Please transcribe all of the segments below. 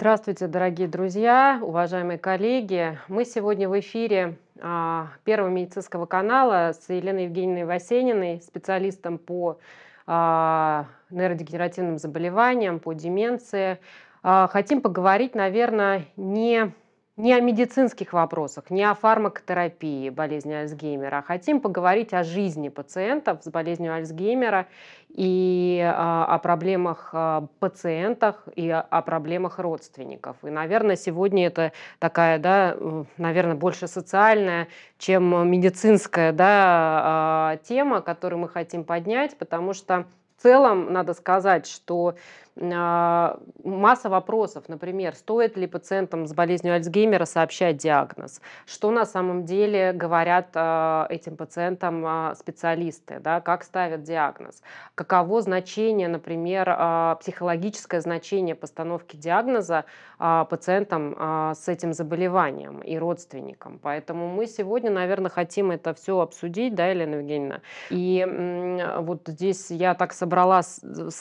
Здравствуйте, дорогие друзья, уважаемые коллеги. Мы сегодня в эфире а, Первого медицинского канала с Еленой Евгеньевной Васениной, специалистом по а, нейродегенеративным заболеваниям, по деменции. А, хотим поговорить, наверное, не не о медицинских вопросах, не о фармакотерапии болезни Альцгеймера, а хотим поговорить о жизни пациентов с болезнью Альцгеймера и а, о проблемах а, пациентах и о проблемах родственников. И, наверное, сегодня это такая, да, наверное, больше социальная, чем медицинская да, а, тема, которую мы хотим поднять, потому что в целом надо сказать, что а, масса вопросов, например, стоит ли пациентам с болезнью Альцгеймера сообщать диагноз, что на самом деле говорят а, этим пациентам а, специалисты, да, как ставят диагноз, каково значение, например, психологическое значение постановки диагноза пациентам с этим заболеванием и родственникам. Поэтому мы сегодня, наверное, хотим это все обсудить, да, Елена Евгеньевна? И вот здесь я так собрала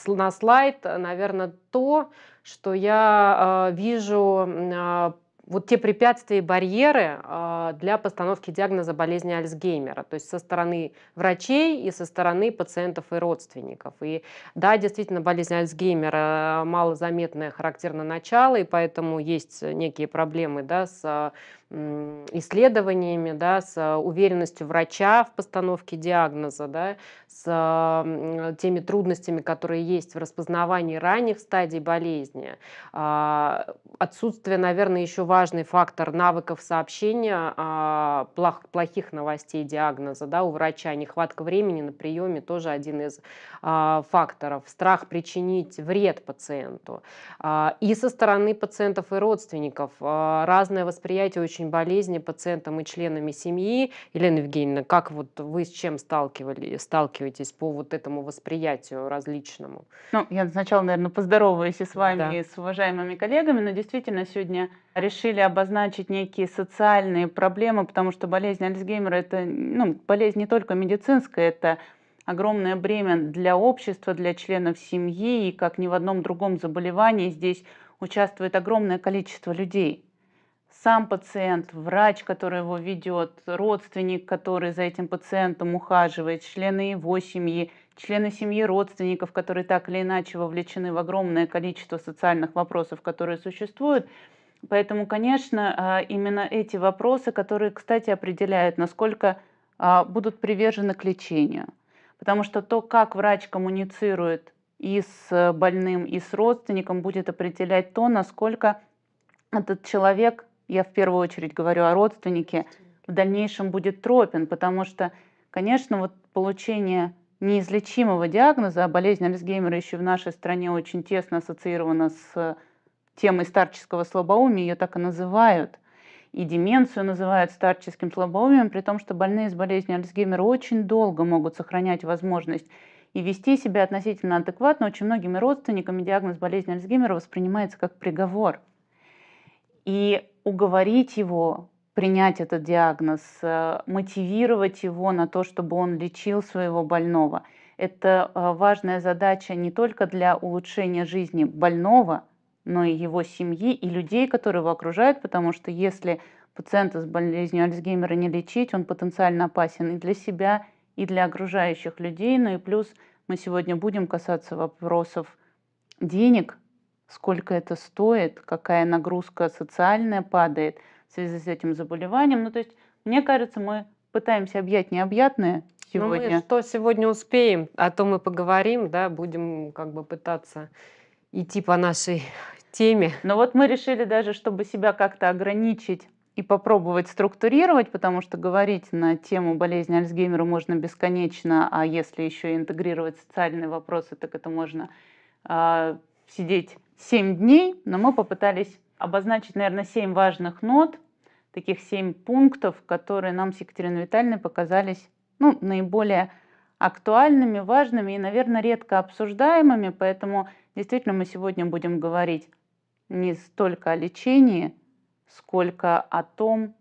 на слайд, наверное, наверное, то, что я э, вижу а, вот те препятствия и барьеры а, для постановки диагноза болезни Альцгеймера, то есть со стороны врачей и со стороны пациентов и родственников. И да, действительно, болезнь Альцгеймера э, малозаметное характерно начало, и поэтому есть некие проблемы да, с а, исследованиями, да, с уверенностью врача в постановке диагноза, да, с теми трудностями, которые есть в распознавании ранних стадий болезни. А, отсутствие, наверное, еще важный фактор навыков сообщения а, плохих новостей диагноза да, у врача, нехватка времени на приеме тоже один из а, факторов, страх причинить вред пациенту. И со стороны пациентов и родственников разное восприятие очень очень болезни пациентам и членами семьи. Елена Евгеньевна, как вот вы с чем сталкивали, сталкиваетесь по вот этому восприятию различному? Ну, я сначала, наверное, поздороваюсь и с вами, да. и с уважаемыми коллегами, но действительно сегодня решили обозначить некие социальные проблемы, потому что болезнь Альцгеймера – это ну, болезнь не только медицинская, это огромное бремя для общества, для членов семьи, и как ни в одном другом заболевании здесь участвует огромное количество людей сам пациент, врач, который его ведет, родственник, который за этим пациентом ухаживает, члены его семьи, члены семьи родственников, которые так или иначе вовлечены в огромное количество социальных вопросов, которые существуют. Поэтому, конечно, а, именно эти вопросы, которые, кстати, определяют, насколько а, будут привержены к лечению. Потому что то, как врач коммуницирует и с больным, и с родственником, будет определять то, насколько этот человек я в первую очередь говорю о родственнике, в дальнейшем будет тропен, потому что, конечно, вот получение неизлечимого диагноза, а болезнь Альцгеймера еще в нашей стране очень тесно ассоциирована с темой старческого слабоумия, ее так и называют, и деменцию называют старческим слабоумием, при том, что больные с болезнью Альцгеймера очень долго могут сохранять возможность и вести себя относительно адекватно. Очень многими родственниками диагноз болезни Альцгеймера воспринимается как приговор – и уговорить его принять этот диагноз, э, мотивировать его на то, чтобы он лечил своего больного. Это э, важная задача не только для улучшения жизни больного, но и его семьи и людей, которые его окружают, потому что если пациента с болезнью Альцгеймера не лечить, он потенциально опасен и для себя, и для окружающих людей. Ну и плюс мы сегодня будем касаться вопросов денег, сколько это стоит, какая нагрузка социальная падает в связи с этим заболеванием. Ну, то есть, мне кажется, мы пытаемся объять необъятное сегодня. Ну, мы что сегодня успеем, а то мы поговорим, да, будем как бы пытаться идти по нашей теме. Но вот мы решили даже, чтобы себя как-то ограничить и попробовать структурировать, потому что говорить на тему болезни Альцгеймера можно бесконечно, а если еще интегрировать социальные вопросы, так это можно э, сидеть 7 дней, но мы попытались обозначить, наверное, 7 важных нот, таких 7 пунктов, которые нам с Екатериной Витальевной показались ну, наиболее актуальными, важными и, наверное, редко обсуждаемыми, поэтому действительно мы сегодня будем говорить не столько о лечении, сколько о том,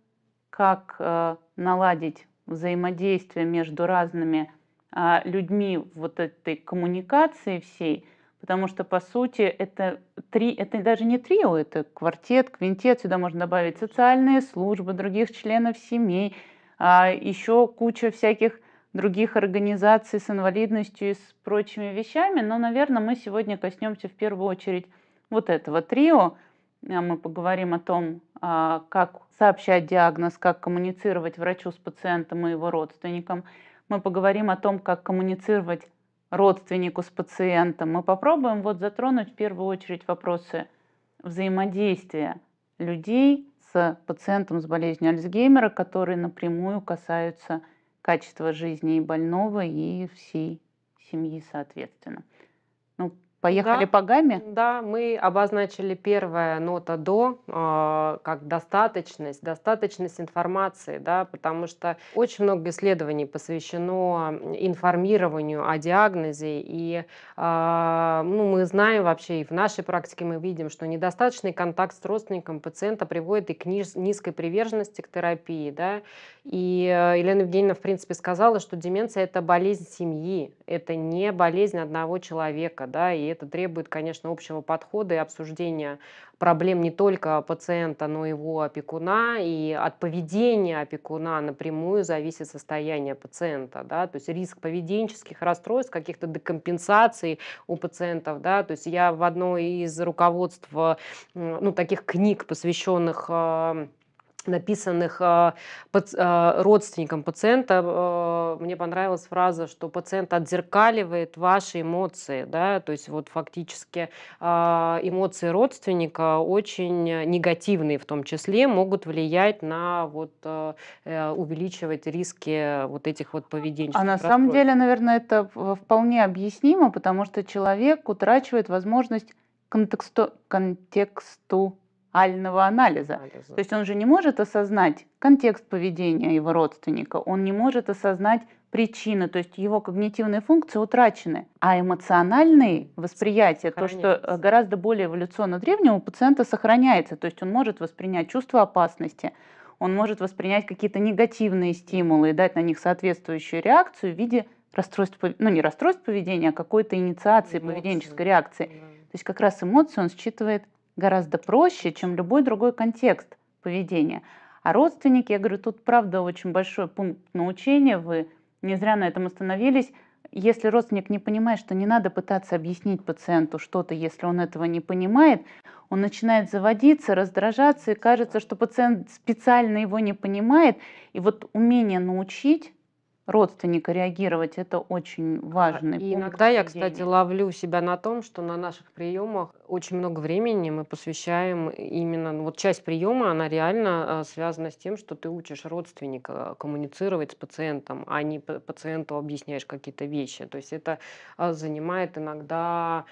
как э, наладить взаимодействие между разными э, людьми вот этой коммуникации всей – потому что, по сути, это, три, это даже не трио, это квартет, квинтет, сюда можно добавить социальные службы других членов семей, а еще куча всяких других организаций с инвалидностью и с прочими вещами, но, наверное, мы сегодня коснемся в первую очередь вот этого трио. А мы поговорим о том, а, как сообщать диагноз, как коммуницировать врачу с пациентом и его родственником. Мы поговорим о том, как коммуницировать родственнику с пациентом. Мы попробуем вот затронуть в первую очередь вопросы взаимодействия людей с пациентом с болезнью Альцгеймера, которые напрямую касаются качества жизни и больного, и всей семьи, соответственно. Ну, Поехали да, по гамме? Да, мы обозначили первая нота до э, как достаточность, достаточность информации, да, потому что очень много исследований посвящено информированию о диагнозе, и э, ну, мы знаем вообще и в нашей практике мы видим, что недостаточный контакт с родственником пациента приводит и к низ, низкой приверженности к терапии, да, и а, Елена Евгеньевна, в принципе, сказала, что деменция – это болезнь семьи, это не болезнь одного человека, да, и это требует, конечно, общего подхода и обсуждения проблем не только пациента, но и его опекуна, и от поведения опекуна напрямую зависит состояние пациента, да, то есть риск поведенческих расстройств, каких-то декомпенсаций у пациентов, да, то есть я в одной из руководств, э, ну, таких книг, посвященных э, написанных а, а, родственникам пациента. Мне понравилась фраза, что пациент отзеркаливает ваши эмоции. Да? То есть вот фактически а, эмоции родственника очень негативные в том числе могут влиять на вот э, увеличивать риски вот этих вот поведенческих. А на самом деле, наверное, это э, вполне объяснимо, потому что человек утрачивает возможность контексту, контексту ального анализа. анализа. То есть он же не может осознать контекст поведения его родственника, он не может осознать причины, то есть его когнитивные функции утрачены, а эмоциональные восприятия, то, что э, гораздо более эволюционно древнего, у пациента сохраняется, то есть он может воспринять чувство опасности, он может воспринять какие-то негативные стимулы и дать на них соответствующую реакцию в виде расстройств, ну не расстройств поведения, а какой-то инициации Эмоции. поведенческой реакции. То есть как раз эмоции он считывает гораздо проще, чем любой другой контекст поведения. А родственники, я говорю, тут правда очень большой пункт научения, вы не зря на этом остановились. Если родственник не понимает, что не надо пытаться объяснить пациенту что-то, если он этого не понимает, он начинает заводиться, раздражаться, и кажется, что пациент специально его не понимает. И вот умение научить родственника реагировать, это очень а, важный И пункт. Иногда я, кстати, ловлю себя на том, что на наших приемах очень много времени мы посвящаем именно, ну, вот часть приема, она реально а, связана с тем, что ты учишь родственника коммуницировать с пациентом, а не пациенту объясняешь какие-то вещи. То есть это а, занимает иногда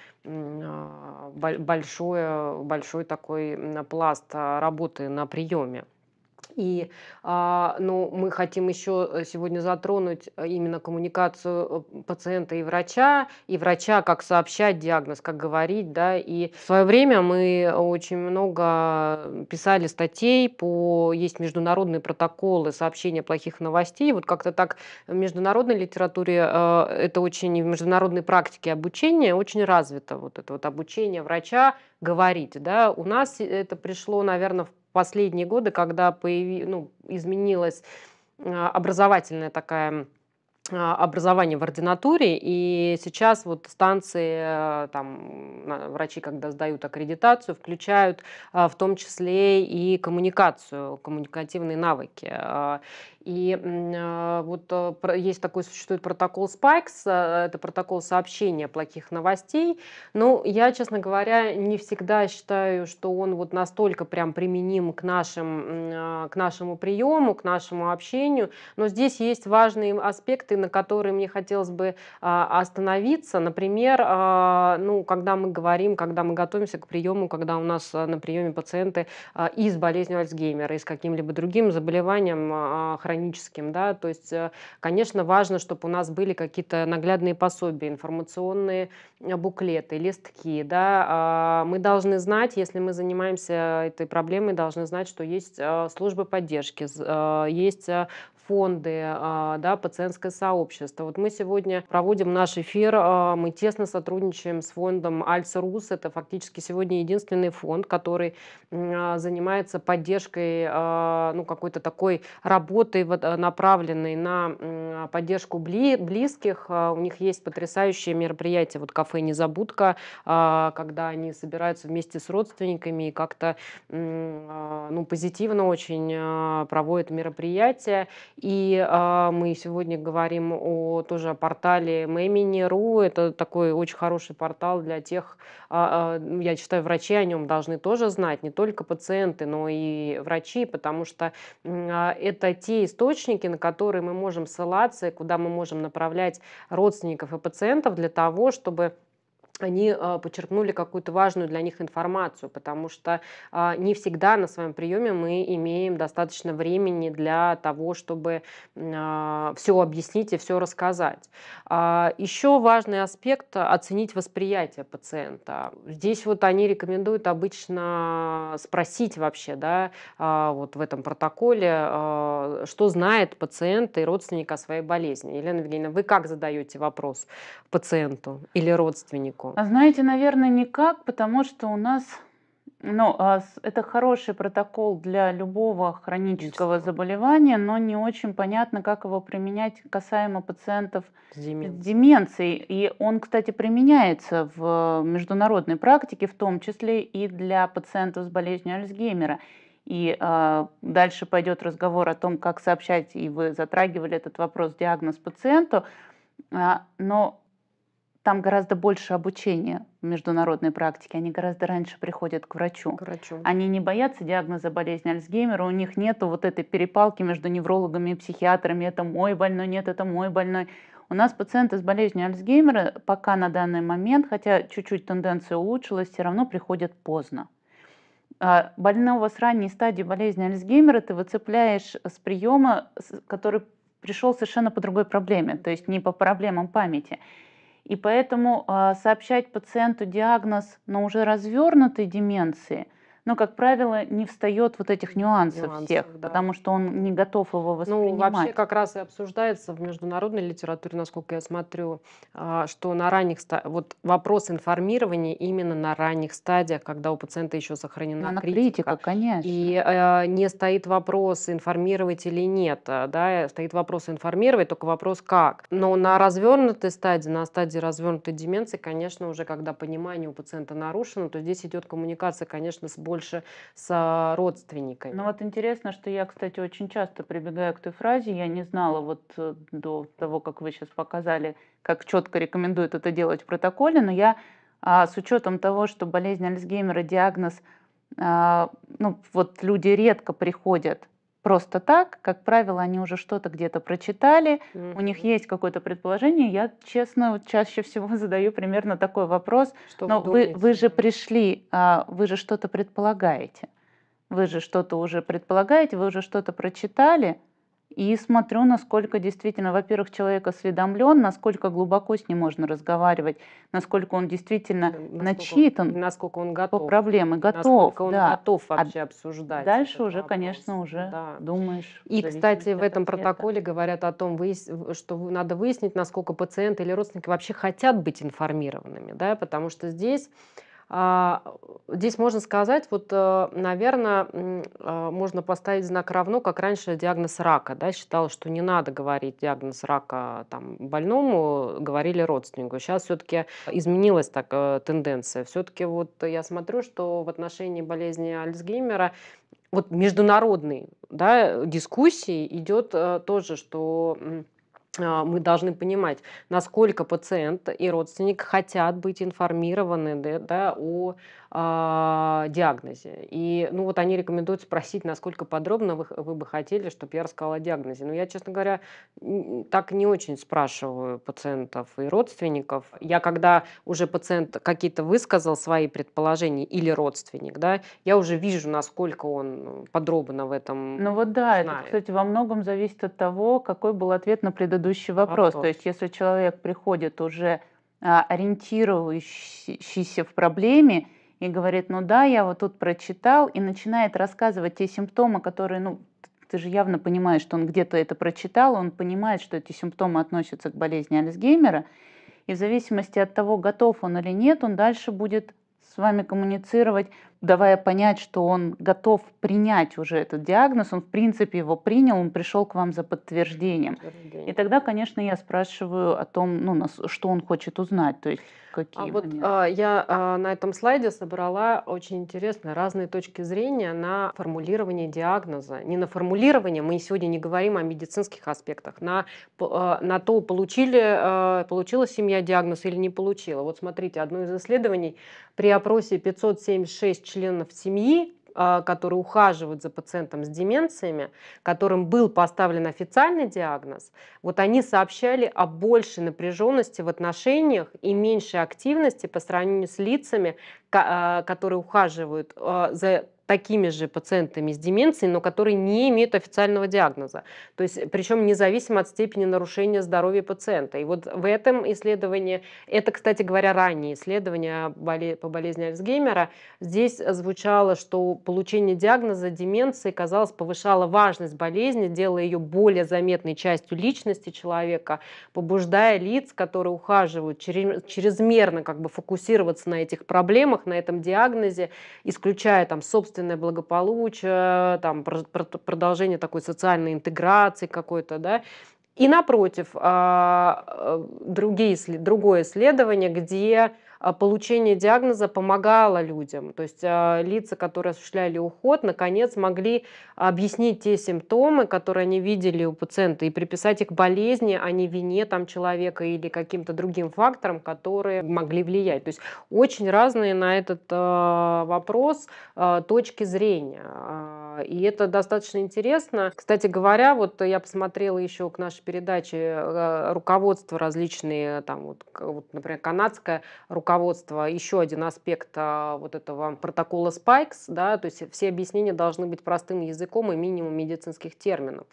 большой большой такой пласт работы на приеме. И а, ну, мы хотим еще э, сегодня затронуть э, именно коммуникацию э, пациента и врача, и врача, как сообщать диагноз, как говорить. Да? И в свое время мы очень много писали статей по... Есть международные протоколы сообщения плохих новостей. Вот как-то так в международной литературе а, это очень... В международной практике обучения очень развито вот это вот обучение врача говорить. Да? У нас это пришло, наверное, в последние годы, когда появи, ну, изменилась э, образовательная такая а, образование в ординатуре, и сейчас вот станции, э, там, врачи, когда сдают аккредитацию, включают э, в том числе и коммуникацию, коммуникативные навыки. И а, вот а, есть такой, существует протокол Spikes, а, это протокол сообщения плохих новостей. Но ну, я, честно говоря, не всегда считаю, что он вот настолько прям применим к, нашим, к нашему приему, к нашему общению. Но здесь есть важные аспекты, на которые мне хотелось бы остановиться. Например, ну, когда мы говорим, когда мы готовимся к приему, когда у нас на приеме пациенты и с болезнью Альцгеймера, и с каким-либо другим заболеванием, хроническим хроническим, да, то есть, э, конечно, важно, чтобы у нас были какие-то наглядные пособия, информационные э, буклеты, листки, да, а, мы должны знать, если мы занимаемся этой проблемой, должны знать, что есть э, службы поддержки, есть фонды, а, да, пациентское сообщество. Вот мы сегодня проводим наш эфир, а, мы тесно сотрудничаем с фондом Альцерус, это фактически сегодня единственный фонд, который а, занимается поддержкой ну, какой-то такой работы, направленной на поддержку близких. У них есть потрясающие мероприятия, вот кафе «Незабудка», когда они собираются вместе с родственниками и как-то ну, позитивно очень проводят мероприятия. И а, мы сегодня говорим о тоже о портале Мэмини.ру. Это такой очень хороший портал для тех, а, а, ну, я считаю, врачи о нем должны тоже знать, не только пациенты, но и врачи, потому что а, это те источники, на которые мы можем ссылаться, куда мы можем направлять родственников и пациентов для того, чтобы они а, почерпнули какую-то важную для них информацию, потому что а, не всегда на своем приеме мы имеем достаточно времени для того, чтобы а, все объяснить и все рассказать. Еще важный аспект – оценить восприятие пациента. Здесь вот они рекомендуют обычно спросить вообще, да, вот в этом протоколе, что знает пациент и родственник о своей болезни. Елена Евгеньевна, вы как задаете вопрос пациенту или родственнику? практику? А знаете, наверное, никак, потому что у нас ну, а это хороший протокол для любого хронического заболевания, но не очень понятно, как его применять касаемо пациентов с деменцией. С деменцией. И он, кстати, применяется в международной практике, в том числе и для пациентов с болезнью Альцгеймера. И э, дальше пойдет разговор о том, как сообщать, и вы затрагивали этот вопрос диагноз пациенту. А, но там гораздо больше обучения в международной практике. Они гораздо раньше приходят к врачу. К врачу. Они не боятся диагноза болезни Альцгеймера, у них нет вот этой перепалки между неврологами и психиатрами. Это мой больной, нет, это мой больной. У нас пациенты с болезнью Альцгеймера пока на данный момент, хотя чуть-чуть тенденция улучшилась, все равно приходят поздно. А больного с ранней стадии болезни Альцгеймера ты выцепляешь с приема, который пришел совершенно по другой проблеме, то есть не по проблемам памяти. И поэтому а, сообщать пациенту диагноз, но уже развернутой деменции – но, как правило, не встает вот этих нюансов, нюансов всех, да. потому что он не готов его воспринимать. Ну, вообще как раз и обсуждается в международной литературе, насколько я смотрю, а, что на ранних стадиях, вот вопрос информирования именно на ранних стадиях, когда у пациента еще сохранена Она критика. критика, конечно. И э, не стоит вопрос, информировать или нет, а, да, стоит вопрос информировать, только вопрос как. Но на развернутой стадии, на стадии развернутой деменции, конечно, уже когда понимание у пациента нарушено, то здесь идет коммуникация, конечно, с более больше с родственниками. Ну вот интересно, что я, кстати, очень часто прибегаю к той фразе, я не знала вот э, до того, как вы сейчас показали, как четко рекомендуют это делать в протоколе, но я а, с учетом того, что болезнь Альцгеймера диагноз а, ну, вот люди редко приходят просто так. Как правило, они уже что-то где-то прочитали, mm-hmm. у них есть какое-то предположение. Я, честно, чаще всего задаю примерно такой вопрос. Что Но вы, вы, вы же пришли, а, вы же что-то предполагаете. Вы же что-то уже предполагаете, вы уже что-то прочитали и смотрю, насколько действительно, во-первых, человек осведомлен, насколько глубоко с ним можно разговаривать, насколько он действительно насколько, начитан, насколько он готов, по проблеме готов, насколько он да. готов а вообще а обсуждать. Дальше уже, вопрос. конечно, уже да. думаешь. И, кстати, в этом протоколе говорят о том, что надо выяснить, насколько пациенты или родственники вообще хотят быть информированными, да, потому что здесь а, здесь можно сказать, вот, э, наверное, а, можно поставить знак равно, как раньше диагноз рака. Да, считалось, что не надо говорить диагноз рака а, там, больному, говорили родственнику. Сейчас все-таки изменилась так э, тенденция. Все-таки вот я смотрю, что в отношении болезни Альцгеймера вот международный, да, дискуссии идет э, тоже, что а, мы должны понимать, насколько пациент и родственник хотят быть информированы да, да, о э, диагнозе. И ну, вот они рекомендуют спросить, насколько подробно вы, вы бы хотели, чтобы я рассказала о диагнозе. Но я, честно говоря, так не очень спрашиваю пациентов и родственников. Я когда уже пациент какие-то высказал свои предположения или родственник, да, я уже вижу, насколько он подробно в этом Ну вот да, знает. это, кстати, во многом зависит от того, какой был ответ на предыдущий предыдущий вопрос. вопрос. То есть, если человек приходит уже а, ориентирующийся в проблеме и говорит, ну да, я вот тут прочитал, и начинает рассказывать те симптомы, которые, ну, ты же явно понимаешь, что он где-то это прочитал, он понимает, что эти симптомы относятся к болезни Альцгеймера, и в зависимости от того, готов он или нет, он дальше будет с вами коммуницировать, давая понять, что он готов принять уже этот диагноз, он в принципе его принял, он пришел к вам за подтверждением. Подтверждение. И тогда, конечно, я спрашиваю о том, ну, что он хочет узнать. То есть какие а Вот, а, я а, на этом слайде собрала очень интересные разные точки зрения на формулирование диагноза. Не на формулирование, мы сегодня не говорим о медицинских аспектах, на, а, на то, получили, а, получила семья диагноз или не получила. Вот смотрите, одно из исследований при опросе 576 членов семьи а, которые ухаживают за пациентом с деменциями, которым был поставлен официальный диагноз, вот они сообщали о большей напряженности в отношениях и меньшей активности по сравнению с лицами, а, которые ухаживают а, за такими же пациентами с деменцией, но которые не имеют официального диагноза. То есть, э, причем независимо от степени нарушения здоровья пациента. И вот в этом исследовании, это, кстати говоря, ранние исследование по болезни Альцгеймера, здесь звучало, что получение диагноза деменции, казалось, повышало важность болезни, делая ее более заметной частью личности человека, побуждая лиц, которые ухаживают чрезмерно как бы фокусироваться на этих проблемах, на этом диагнозе, исключая там собственные умственное благополучие, там, продолжение такой социальной интеграции какой-то, да, и напротив, а, э, другие, другое исследование, где а, получение диагноза помогало людям. То есть а, лица, которые осуществляли уход, наконец могли объяснить те симптомы, которые они видели у пациента, и приписать их болезни, а не вине там, человека или каким-то другим факторам, которые могли влиять. То есть очень разные на этот а, вопрос точки зрения. И это достаточно интересно. Кстати говоря, вот я посмотрела еще к нашей передаче руководство различные, там вот, вот например, канадское руководство руководства еще один аспект а, вот этого протокола Spikes, да, то есть все объяснения должны быть простым языком и минимум медицинских терминов.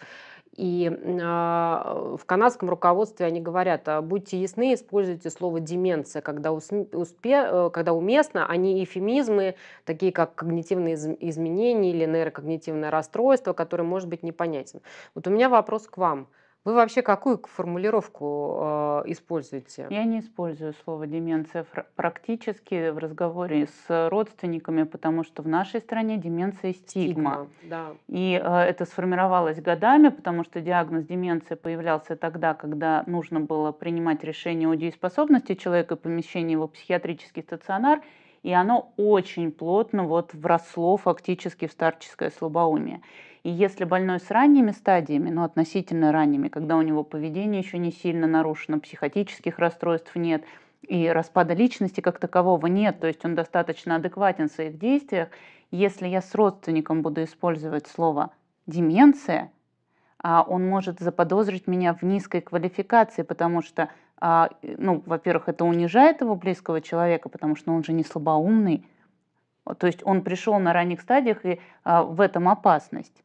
И э, в канадском руководстве они говорят, а, будьте ясны, используйте слово деменция, когда, успе, когда уместно, а не эфемизмы, такие как когнитивные изменения или нейрокогнитивное расстройство, которое может быть непонятен. Вот у меня вопрос к вам. Вы вообще какую формулировку э, используете? Я не использую слово деменция практически в разговоре с родственниками, потому что в нашей стране деменция стигма. стигма да. И э, это сформировалось годами, потому что диагноз деменция появлялся тогда, когда нужно было принимать решение о дееспособности человека, помещение его в психиатрический стационар, и оно очень плотно вот вросло фактически в старческое слабоумие. И если больной с ранними стадиями, ну относительно ранними, когда у него поведение еще не сильно нарушено, психотических расстройств нет, и распада личности как такового нет, то есть он достаточно адекватен в своих действиях, если я с родственником буду использовать слово «деменция», а он может заподозрить меня в низкой квалификации, потому что, а, ну, во-первых, это унижает его близкого человека, потому что он же не слабоумный, то есть он пришел на ранних стадиях, и а, в этом опасность.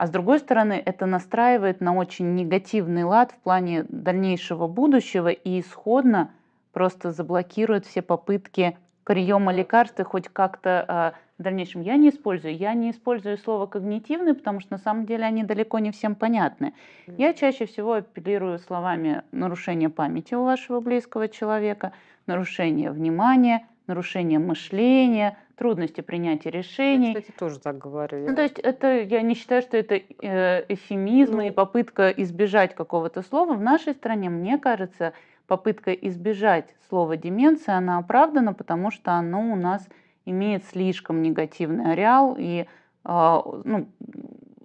А с другой стороны, это настраивает на очень негативный лад в плане дальнейшего будущего и исходно просто заблокирует все попытки приема лекарств и хоть как-то а, в дальнейшем я не использую. Я не использую слово когнитивный, потому что на самом деле они далеко не всем понятны. Я чаще всего апеллирую словами нарушение памяти у вашего близкого человека, нарушение внимания, нарушение мышления, трудности принятия решений. Я, кстати, тоже так говорю. Ну, то есть это, я не считаю, что это э, эфемизм ну, и попытка избежать какого-то слова. В нашей стране, мне кажется, попытка избежать слова деменция, она оправдана, потому что оно у нас имеет слишком негативный ареал и а, ну,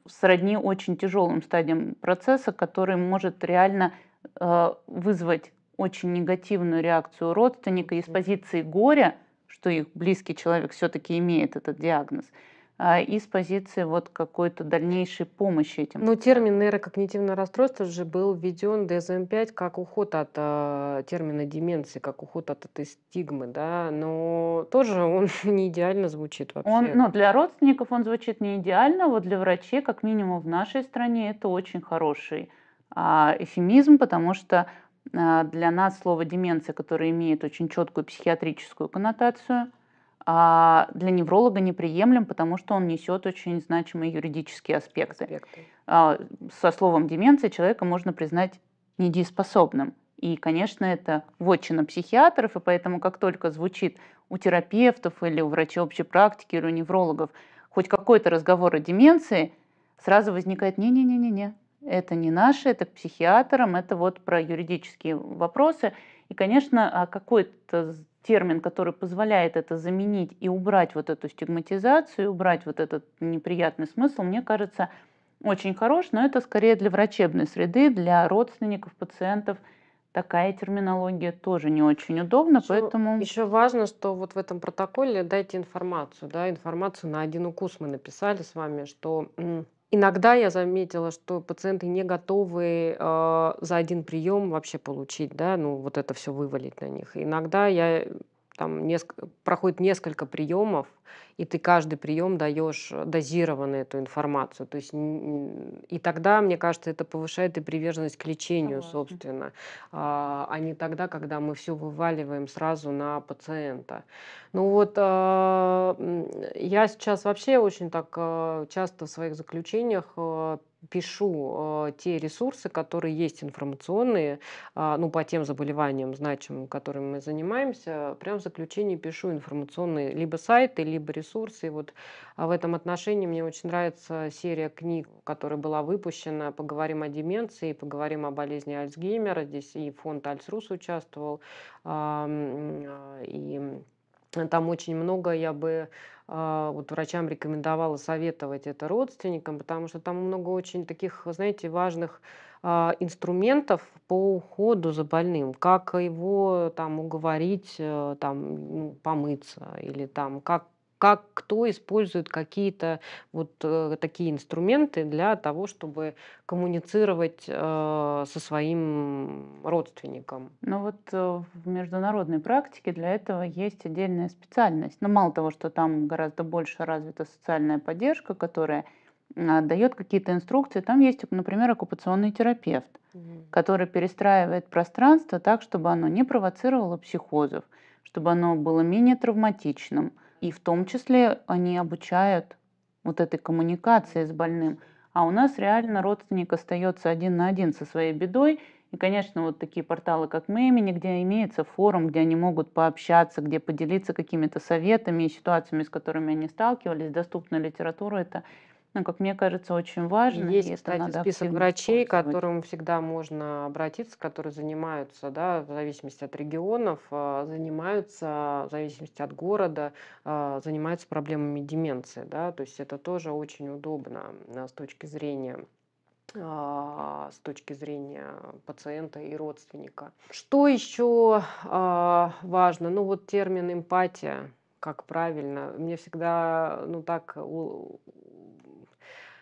сродни очень тяжелым стадиям процесса, который может реально э, вызвать очень негативную реакцию родственника из позиции горя – что их близкий человек все-таки имеет этот диагноз, а и позиции вот какой-то дальнейшей помощи этим. Но ну, термин нейрокогнитивное расстройство же был введен ДСМ-5 как уход от э, термина деменции, как уход от этой стигмы, да, но тоже он не идеально звучит вообще. Он, ну, для родственников он звучит не идеально, вот для врачей, как минимум в нашей стране, это очень хороший э, эфемизм, потому что а, для нас слово деменция, которое имеет очень четкую психиатрическую коннотацию, а, для невролога неприемлем, потому что он несет очень значимые юридические аспекты. аспекты. А, со словом деменция человека можно признать недееспособным. И, конечно, это вотчина психиатров, и поэтому как только звучит у терапевтов или у врачей общей практики или у неврологов хоть какой-то разговор о деменции, сразу возникает «не-не-не-не-не, это не наше, это к психиатрам, это вот про юридические вопросы. И, конечно, а какой-то термин, который позволяет это заменить и убрать вот эту стигматизацию, убрать вот этот неприятный смысл, мне кажется, очень хорош, но это скорее для врачебной среды, для родственников, пациентов. Такая терминология тоже не очень удобна, еще, поэтому... Еще важно, что вот в этом протоколе дайте информацию, да, информацию на один укус мы написали с вами, что Иногда я заметила, что пациенты не готовы э, за один прием вообще получить, да, ну вот это все вывалить на них. Иногда я там несколько, проходит несколько приемов, и ты каждый прием даешь э, дозированную эту информацию. То есть, и тогда, мне кажется, это повышает и приверженность к лечению, Согласна. собственно, а, а не тогда, когда мы все вываливаем сразу на пациента. Ну вот, а, я сейчас вообще очень так а, часто в своих заключениях пишу э, те ресурсы, которые есть информационные, э, ну, по тем заболеваниям значимым, которыми мы занимаемся, прям в заключении пишу информационные либо сайты, либо ресурсы. И вот а, в этом отношении мне очень нравится серия книг, которая была выпущена «Поговорим о деменции», «Поговорим о болезни Альцгеймера». Здесь и фонд Альцрус участвовал, э, и там очень много я бы а, вот врачам рекомендовала советовать это родственникам, потому что там много очень таких, знаете, важных а, инструментов по уходу за больным, как его там уговорить э, там, ну, помыться, или там, как как кто использует какие-то вот э, такие инструменты для того, чтобы коммуницировать э, со своим родственником. Ну вот э, в международной практике для этого есть отдельная специальность. Но ну, мало того, что там гораздо больше развита социальная поддержка, которая а, дает какие-то инструкции. Там есть, например, оккупационный терапевт, угу. который перестраивает пространство так, чтобы оно не провоцировало психозов, чтобы оно было менее травматичным – и в том числе они обучают вот этой коммуникации с больным. А у нас реально родственник остается один на один со своей бедой. И, конечно, вот такие порталы, как Мэмини, где имеется форум, где они могут пообщаться, где поделиться какими-то советами и ситуациями, с которыми они сталкивались, доступна литература, это ну, как мне кажется, очень важно. Есть, и кстати, список врачей, к которым всегда можно обратиться, которые занимаются, да, в зависимости от регионов, а, занимаются, в зависимости от города, а, занимаются проблемами деменции, да, то есть это тоже очень удобно а, с точки зрения с точки зрения пациента и родственника. Что еще важно? Ну вот термин эмпатия, как правильно. Мне всегда ну так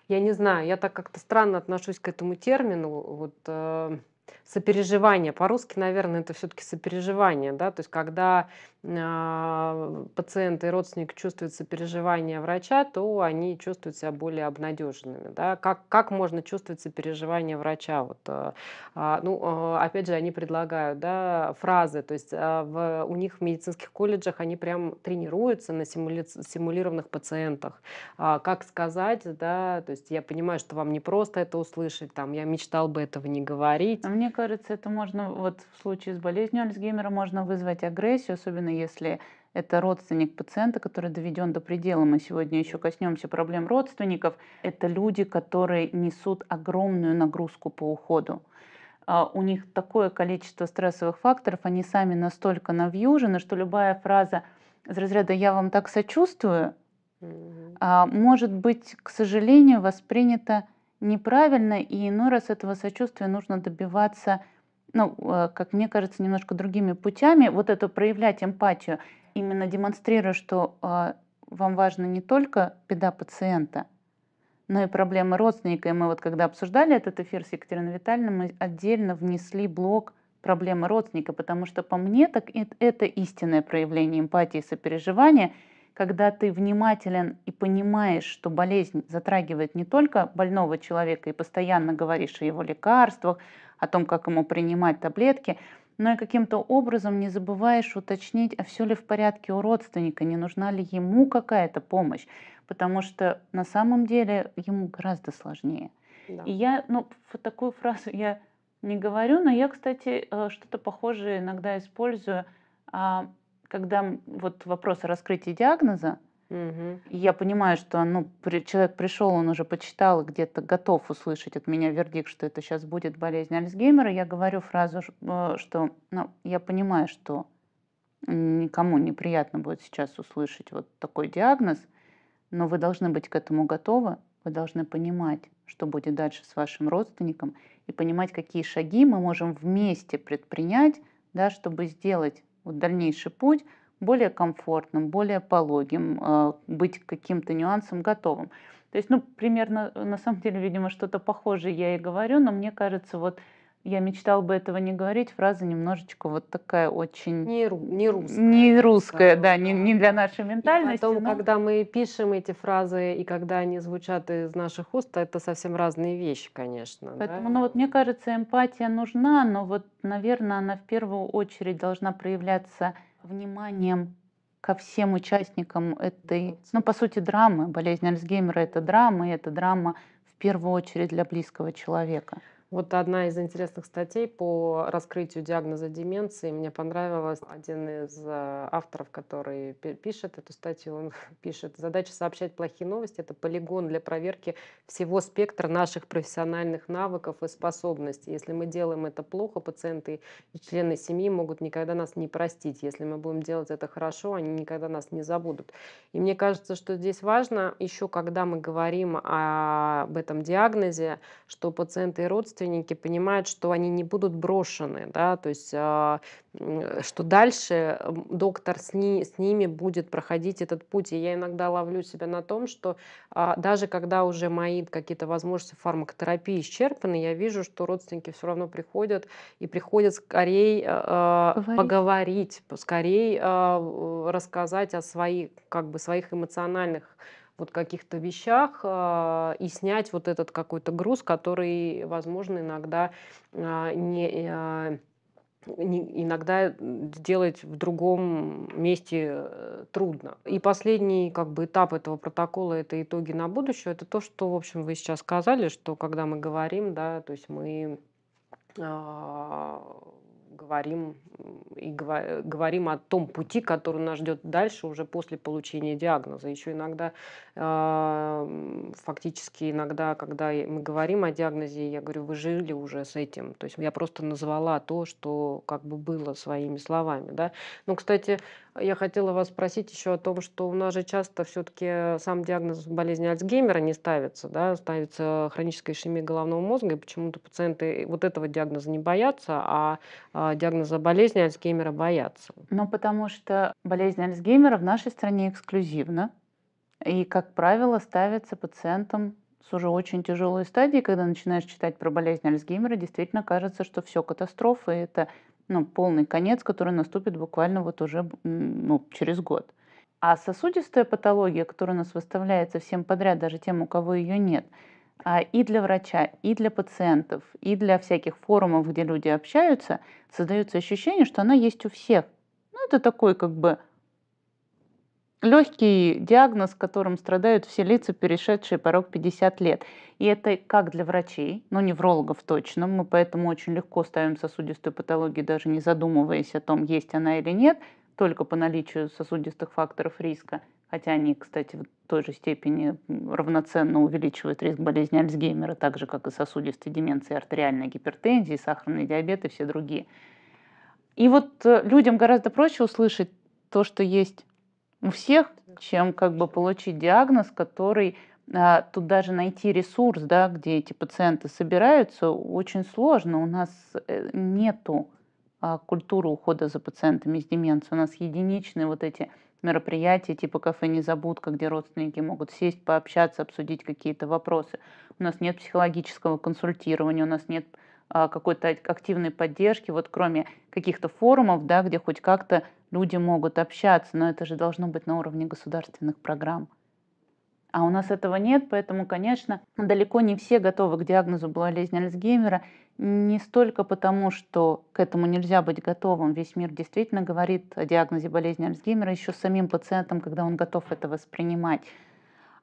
я не знаю, я так как-то странно отношусь к этому термину. Вот, э, сопереживание. По-русски, наверное, это все-таки сопереживание, да, то есть когда э, а, пациент и родственник чувствуют сопереживание врача, то они чувствуют себя более обнадеженными, да. Как, как можно чувствовать сопереживание врача? Вот, э, ну, э, опять же, они предлагают, да, фразы, то есть э, в, у них в медицинских колледжах они прям тренируются на симули, симулированных пациентах. Э, как сказать, да, то есть я понимаю, что вам не просто это услышать, там, я мечтал бы этого не говорить, мне кажется, это можно, вот в случае с болезнью Альцгеймера, можно вызвать агрессию, особенно если это родственник пациента, который доведен до предела. Мы сегодня еще коснемся проблем родственников. Это люди, которые несут огромную нагрузку по уходу. А, у них такое количество стрессовых факторов, они сами настолько навьюжены, что любая фраза из разряда «я вам так сочувствую» а, может быть, к сожалению, воспринята неправильно, и иной ну, раз этого сочувствия нужно добиваться, ну, э, как мне кажется, немножко другими путями. Вот это проявлять эмпатию, именно демонстрируя, что э, вам важна не только беда пациента, но и проблемы родственника. И мы вот когда обсуждали этот эфир с Екатериной Витальевной, мы отдельно внесли блок проблемы родственника, потому что по мне так это истинное проявление эмпатии и сопереживания – когда ты внимателен и понимаешь, что болезнь затрагивает не только больного человека и постоянно говоришь о его лекарствах, о том, как ему принимать таблетки, но и каким-то образом не забываешь уточнить, а все ли в порядке у родственника, не нужна ли ему какая-то помощь, потому что на самом деле ему гораздо сложнее. Да. И я, ну, такую фразу я не говорю, но я, кстати, э, что-то похожее иногда использую. А, когда вот вопрос о раскрытии диагноза, Угу. я понимаю, что ну, при, человек пришел, он уже почитал, где-то готов услышать от меня вердикт, что это сейчас будет болезнь Альцгеймера. Я говорю фразу, э, что ну, я понимаю, что никому неприятно будет сейчас услышать вот такой диагноз, но вы должны быть к этому готовы, вы должны понимать, что будет дальше с вашим родственником, и понимать, какие шаги мы можем вместе предпринять, да, чтобы сделать вот дальнейший путь более комфортным, более пологим, э, быть каким-то нюансом готовым. То есть, ну, примерно, э, на самом деле, видимо, что-то похожее я и говорю, но мне кажется, вот я мечтал бы этого не говорить, фраза немножечко вот такая очень... Не, ру... не русская. Не русская, да, не, не для нашей ментальности. И потом, но... когда мы пишем эти фразы, и когда они звучат из наших уст, это совсем разные вещи, конечно. Поэтому, да? ну вот мне кажется, эмпатия нужна, но вот, наверное, она в первую очередь должна проявляться вниманием ко всем участникам этой, ну, по сути, драмы. Болезнь Альцгеймера – это драма, и это драма в первую очередь для близкого человека. Вот одна из интересных статей по раскрытию диагноза деменции. Мне понравилась один из э, авторов, который пишет эту статью. Он пишет, задача сообщать плохие новости – это полигон для проверки всего спектра наших профессиональных навыков и способностей. Если мы делаем это плохо, пациенты и члены семьи могут никогда нас не простить. Если мы будем делать это хорошо, они никогда нас не забудут. И мне кажется, что здесь важно еще, когда мы говорим об этом диагнозе, что пациенты и родственники родственники понимают, что они не будут брошены, да, то есть а, что дальше доктор с, ни, с ними будет проходить этот путь. И я иногда ловлю себя на том, что а, даже когда уже мои какие-то возможности фармакотерапии исчерпаны, я вижу, что родственники все равно приходят и приходят скорее а, поговорить. поговорить, скорее рассказать о своих, как бы, своих эмоциональных вот каких-то вещах а, и снять вот этот какой-то груз, который, возможно, иногда а, а, не... иногда делать в другом месте э, трудно. И последний как бы, этап этого протокола – это итоги на будущее. Это то, что, в общем, вы сейчас сказали, что когда мы говорим, да, то есть мы э, говорим и говорим о том пути, который нас ждет дальше уже после получения диагноза. Еще иногда, а, фактически иногда, когда мы говорим о диагнозе, я говорю, вы жили уже с этим. То есть я просто назвала то, что как бы было своими словами. Да? Ну, кстати, я хотела вас спросить еще о том, что у нас же часто все-таки сам диагноз болезни Альцгеймера не ставится, да, ставится хроническая ишемия головного мозга, и почему-то пациенты вот этого диагноза не боятся, а, а диагноза болезни Альцгеймера боятся. Ну, потому что болезнь Альцгеймера в нашей стране эксклюзивна, и, как правило, ставится пациентам с уже очень тяжелой стадии, когда начинаешь читать про болезнь Альцгеймера, действительно кажется, что все катастрофа, и это ну, полный конец, который наступит буквально вот уже ну, через год. А сосудистая патология, которая у нас выставляется всем подряд, даже тем, у кого ее нет, а и для врача, и для пациентов, и для всяких форумов, где люди общаются, создается ощущение, что она есть у всех. Ну, это такой как бы легкий диагноз, которым страдают все лица, перешедшие порог 50 лет. И это как для врачей, но ну, неврологов точно. Мы поэтому очень легко ставим сосудистую патологию, даже не задумываясь о том, есть она или нет, только по наличию сосудистых факторов риска. Хотя они, кстати, в той же степени равноценно увеличивают риск болезни Альцгеймера, так же, как и сосудистой деменции, артериальной гипертензии, сахарный диабет и все другие. И вот э, людям гораздо проще услышать то, что есть у всех, чем как бы получить диагноз, который а, тут даже найти ресурс, да, где эти пациенты собираются, очень сложно. У нас э, нету а, культуры ухода за пациентами с деменцией. У нас единичные вот эти мероприятия типа кафе «Незабудка», где родственники могут сесть, пообщаться, обсудить какие-то вопросы. У нас нет психологического консультирования, у нас нет а, какой-то активной поддержки, вот кроме каких-то форумов, да, где хоть как-то люди могут общаться, но это же должно быть на уровне государственных программ. А у нас этого нет, поэтому, конечно, далеко не все готовы к диагнозу болезни Альцгеймера. Не столько потому, что к этому нельзя быть готовым. Весь мир действительно говорит о диагнозе болезни Альцгеймера еще самим пациентам, когда он готов это воспринимать.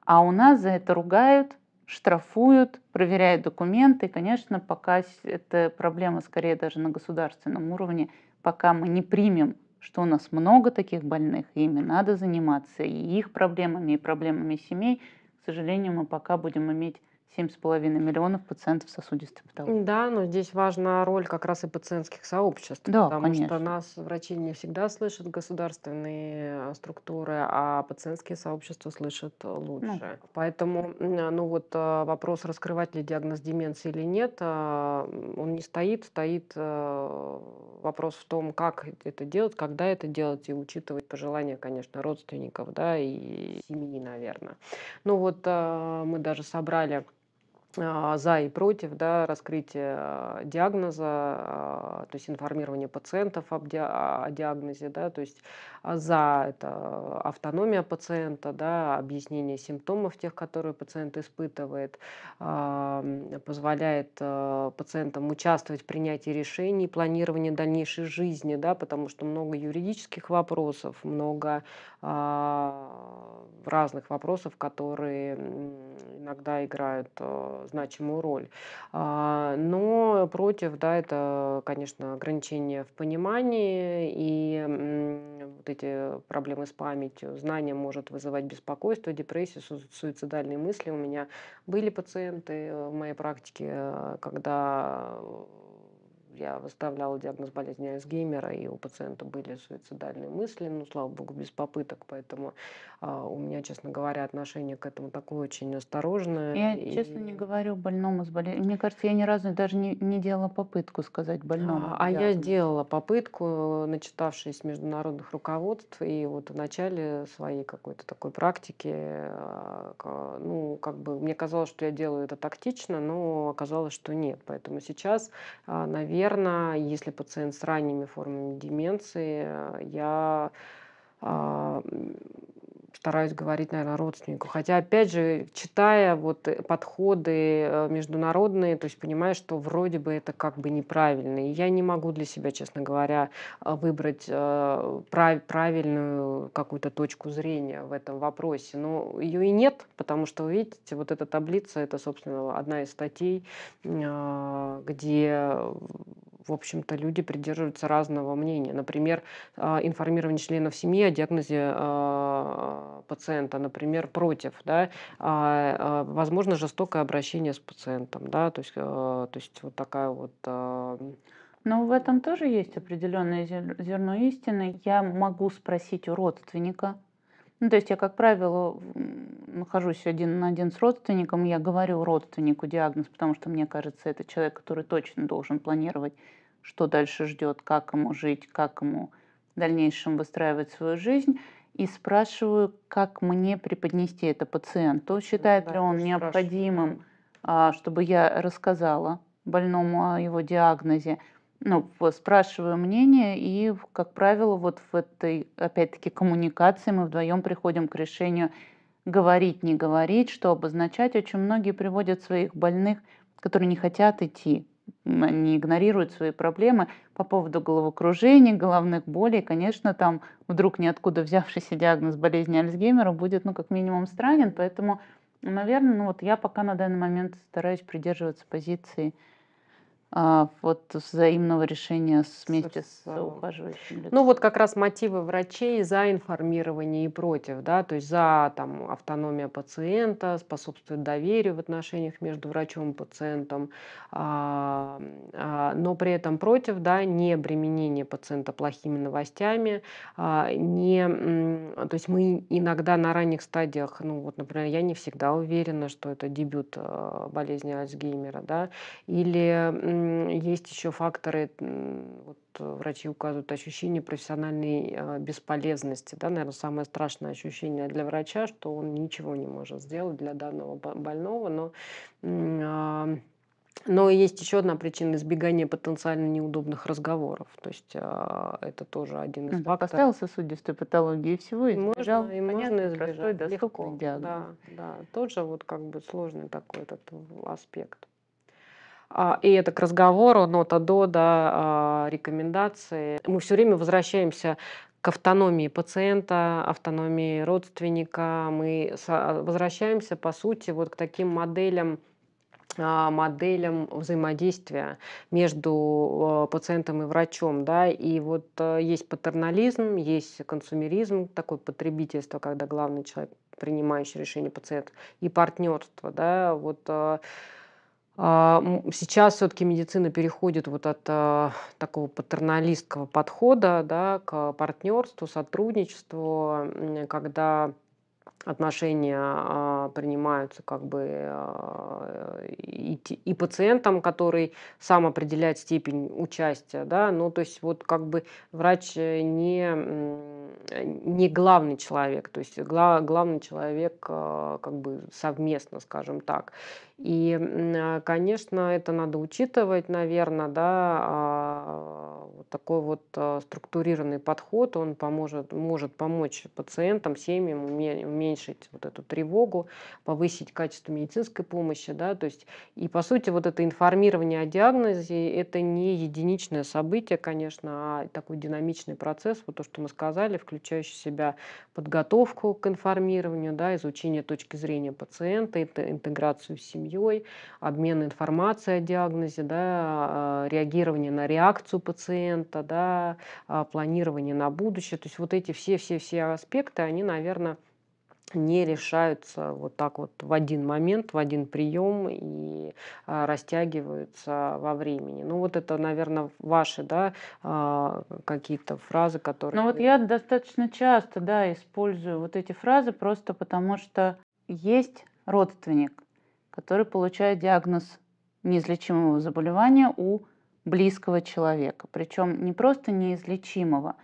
А у нас за это ругают, штрафуют, проверяют документы. И, конечно, пока эта проблема скорее даже на государственном уровне, пока мы не примем, что у нас много таких больных, и ими надо заниматься, и их проблемами, и проблемами семей, к сожалению, мы пока будем иметь 7,5 миллионов пациентов сосудистой патологии. Да, но здесь важна роль как раз и пациентских сообществ, да, потому конечно. что нас врачи не всегда слышат государственные э, структуры, а пациентские сообщества слышат э, ну лучше. Ну. Поэтому э, ну вот вопрос, раскрывать ли диагноз деменции или нет, он не стоит. Стоит вопрос в том, как это делать, когда это делать, и учитывать пожелания, конечно, родственников да, и семьи, наверное. Ну вот мы даже собрали а, за и против да, раскрытия э, диагноза, э, то есть информирование пациентов об ди о диагнозе, да, то есть а, за это автономия пациента, да, объяснение симптомов тех, которые пациент испытывает, позволяет э, пациентам участвовать в принятии решений, планировании дальнейшей жизни, да, потому что много юридических вопросов, много а, разных вопросов, которые иногда играют Э, значимую роль. А, но против, да, это, конечно, ограничения в понимании и вот эти проблемы с памятью. Знание может вызывать беспокойство, депрессию, суицидальные мысли. У меня были пациенты э, в моей практике, э, когда я выставляла диагноз болезни Альцгеймера, и у пациента были суицидальные мысли, ну, слава богу, без попыток, поэтому а, у меня, честно говоря, отношение к этому такое очень осторожное. Я, и... честно, не говорю больному с болезнью. Мне кажется, я ни разу даже не, не делала попытку сказать больному. А, а я сделала попытку, начитавшись международных руководств, и вот в начале своей какой-то такой практики, а, ну, как бы, мне казалось, что я делаю это тактично, но оказалось, что нет, поэтому сейчас, наверное, наверное, если пациент с ранними формами деменции, э, я а, стараюсь говорить, наверное, родственнику. Хотя, опять же, читая вот э, подходы э, международные, то есть понимаю, что вроде бы это как бы неправильно. И я не могу для себя, честно говоря, э, выбрать прав правильную какую-то точку зрения в этом вопросе. Но ее и нет, потому что, вы видите, вот эта таблица, это, собственно, одна из статей, а, где в общем-то, люди придерживаются разного мнения. Например, а, информирование членов семьи о диагнозе а, пациента, например, против, да, а, возможно, жестокое обращение с пациентом, да, то есть, то есть вот такая вот но ну, в этом тоже есть определенное зерно истины. Я могу спросить у родственника, ну, то есть я, как правило, нахожусь один на один с родственником, я говорю родственнику диагноз, потому что мне кажется, это человек, который точно должен планировать, что дальше ждет, как ему жить, как ему в дальнейшем выстраивать свою жизнь. И спрашиваю, как мне преподнести это пациенту, считает да, ли он необходимым, страшно. А, чтобы я рассказала больному о его диагнозе ну, спрашиваю мнение, и, как правило, вот в этой, опять-таки, коммуникации мы вдвоем приходим к решению говорить, не говорить, что обозначать. Очень многие приводят своих больных, которые не хотят идти, они игнорируют свои проблемы по поводу головокружений, головных болей. Конечно, там вдруг ниоткуда взявшийся диагноз болезни Альцгеймера будет, ну, как минимум, странен. Поэтому, наверное, ну, вот я пока на данный момент стараюсь придерживаться позиции – а, вот взаимного решения вместе с, с ухаживающим ну, лицом? Ну вот как раз мотивы врачей за информирование и против, да, то есть за там автономия пациента, способствует доверию в отношениях между врачом и пациентом, а, а, но при этом против, да, не обременение пациента плохими новостями, а, не, то есть мы иногда на ранних стадиях, ну вот, например, я не всегда уверена, что это дебют а, болезни Альцгеймера, да, или есть еще факторы, вот э, врачи указывают ощущение профессиональной а, бесполезности. Да, наверное, самое страшное ощущение для врача, что он ничего не может сделать для данного больного, но а, но есть еще одна причина избегания потенциально неудобных разговоров. То есть а, это тоже один из факторов. Поставил сосудистую патологию и всего, и можно, И можно избежать. Простой, доступный диагноз. Да, да. Тоже вот как бы сложный такой этот аспект. А, и это к разговору, нота до, да, а, рекомендации. Мы все время возвращаемся к автономии пациента, автономии родственника. Мы возвращаемся, по сути, вот к таким моделям а, моделям взаимодействия между пациентом и врачом. Да? И вот есть патернализм, есть консумеризм, такое потребительство, когда главный человек, принимающий решение пациент, и партнерство. Да? Вот а, сейчас все-таки медицина переходит вот от э, такого патерналистского подхода да, к партнерству, сотрудничеству, когда отношения а, принимаются как бы а, и, пациентом, который сам определяет степень участия, да, ну то есть вот как бы врач не не главный человек, то есть главный человек э, как бы совместно, скажем так, и, а, конечно, это надо учитывать, наверное, да, а, Вот такой вот а, структурированный подход, он поможет, может помочь пациентам, семьям уменьшить вот эту тревогу, повысить качество медицинской помощи, да, то есть, и, по сути, вот это информирование о диагнозе, это не единичное событие, конечно, а такой динамичный процесс, вот то, что мы сказали, включающий в себя подготовку к информированию, да, изучение точки зрения пациента, интеграцию в семью, семьей, обмен информацией о диагнозе, да, э, реагирование на реакцию пациента, да, э, планирование на будущее. То есть вот эти все-все-все аспекты, они, наверное, не решаются вот так вот в один момент, в один прием и э, растягиваются во времени. Ну вот это, наверное, ваши, да, а, какие-то фразы, которые... Ну вот я достаточно часто, да, использую вот эти фразы просто потому, что есть родственник, который получает диагноз неизлечимого заболевания у близкого человека. Причем не просто неизлечимого,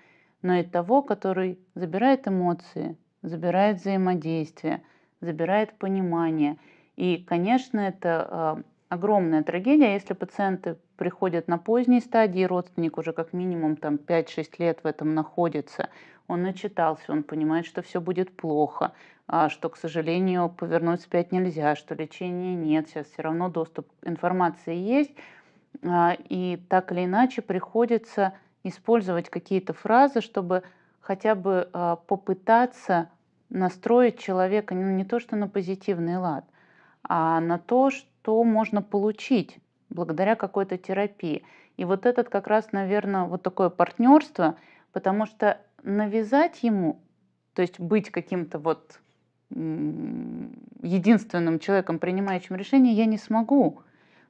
но и того, который забирает эмоции, забирает взаимодействие, забирает понимание. И, конечно, это а, огромная трагедия, если пациенты приходят на поздней стадии, родственник уже как минимум там 5-6 лет в этом находится, он начитался, он понимает, что все будет плохо, а, что, к сожалению, повернуть спять нельзя, что лечения нет, сейчас все равно доступ к информации есть, а, и так или иначе приходится использовать какие-то фразы, чтобы хотя бы а, попытаться настроить человека ну, не то что на позитивный лад, а на то, что можно получить благодаря какой-то терапии. И вот этот как раз, наверное, вот такое партнерство, потому что навязать ему, то есть быть каким-то вот единственным человеком, принимающим решение, я не смогу.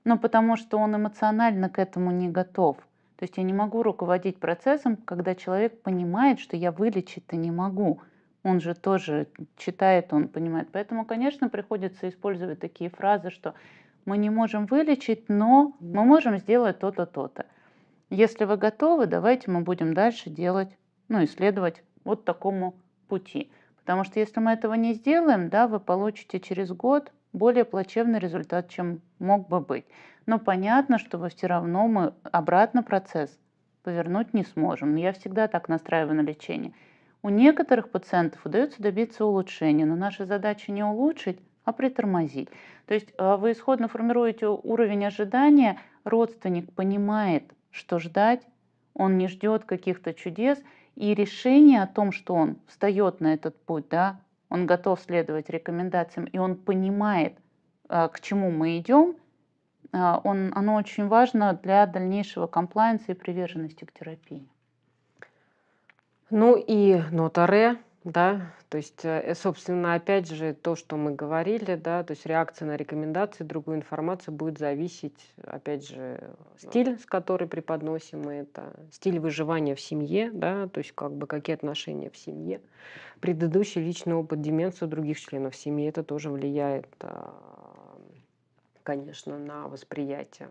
Но потому что он эмоционально к этому не готов. То есть я не могу руководить процессом, когда человек понимает, что я вылечить-то не могу. Он же тоже читает, он понимает. Поэтому, конечно, приходится использовать такие фразы, что мы не можем вылечить, но мы можем сделать то-то, то-то. Если вы готовы, давайте мы будем дальше делать, ну, исследовать вот такому пути. Потому что если мы этого не сделаем, да, вы получите через год более плачевный результат, чем мог бы быть. Но понятно, что вы все равно мы обратно процесс повернуть не сможем. Но я всегда так настраиваю на лечение. У некоторых пациентов удается добиться улучшения, но наша задача не улучшить, а притормозить. То есть э, вы исходно формируете уровень ожидания, родственник понимает, что ждать, он не ждет каких-то чудес, и решение о том, что он встает на этот путь, да, он готов следовать рекомендациям, и он понимает, а, к чему мы идем, а, он, оно очень важно для дальнейшего комплайенса и приверженности к терапии. Ну и нота Ре, да, то есть, э, собственно, опять же, то, что мы говорили, да, то есть реакция на рекомендации, другую информацию будет зависеть, опять же, стиль, с которой преподносим мы это, стиль выживания в семье, да, то есть как бы какие отношения в семье. Предыдущий личный опыт деменции у других членов семьи, это тоже влияет, а, конечно, на восприятие.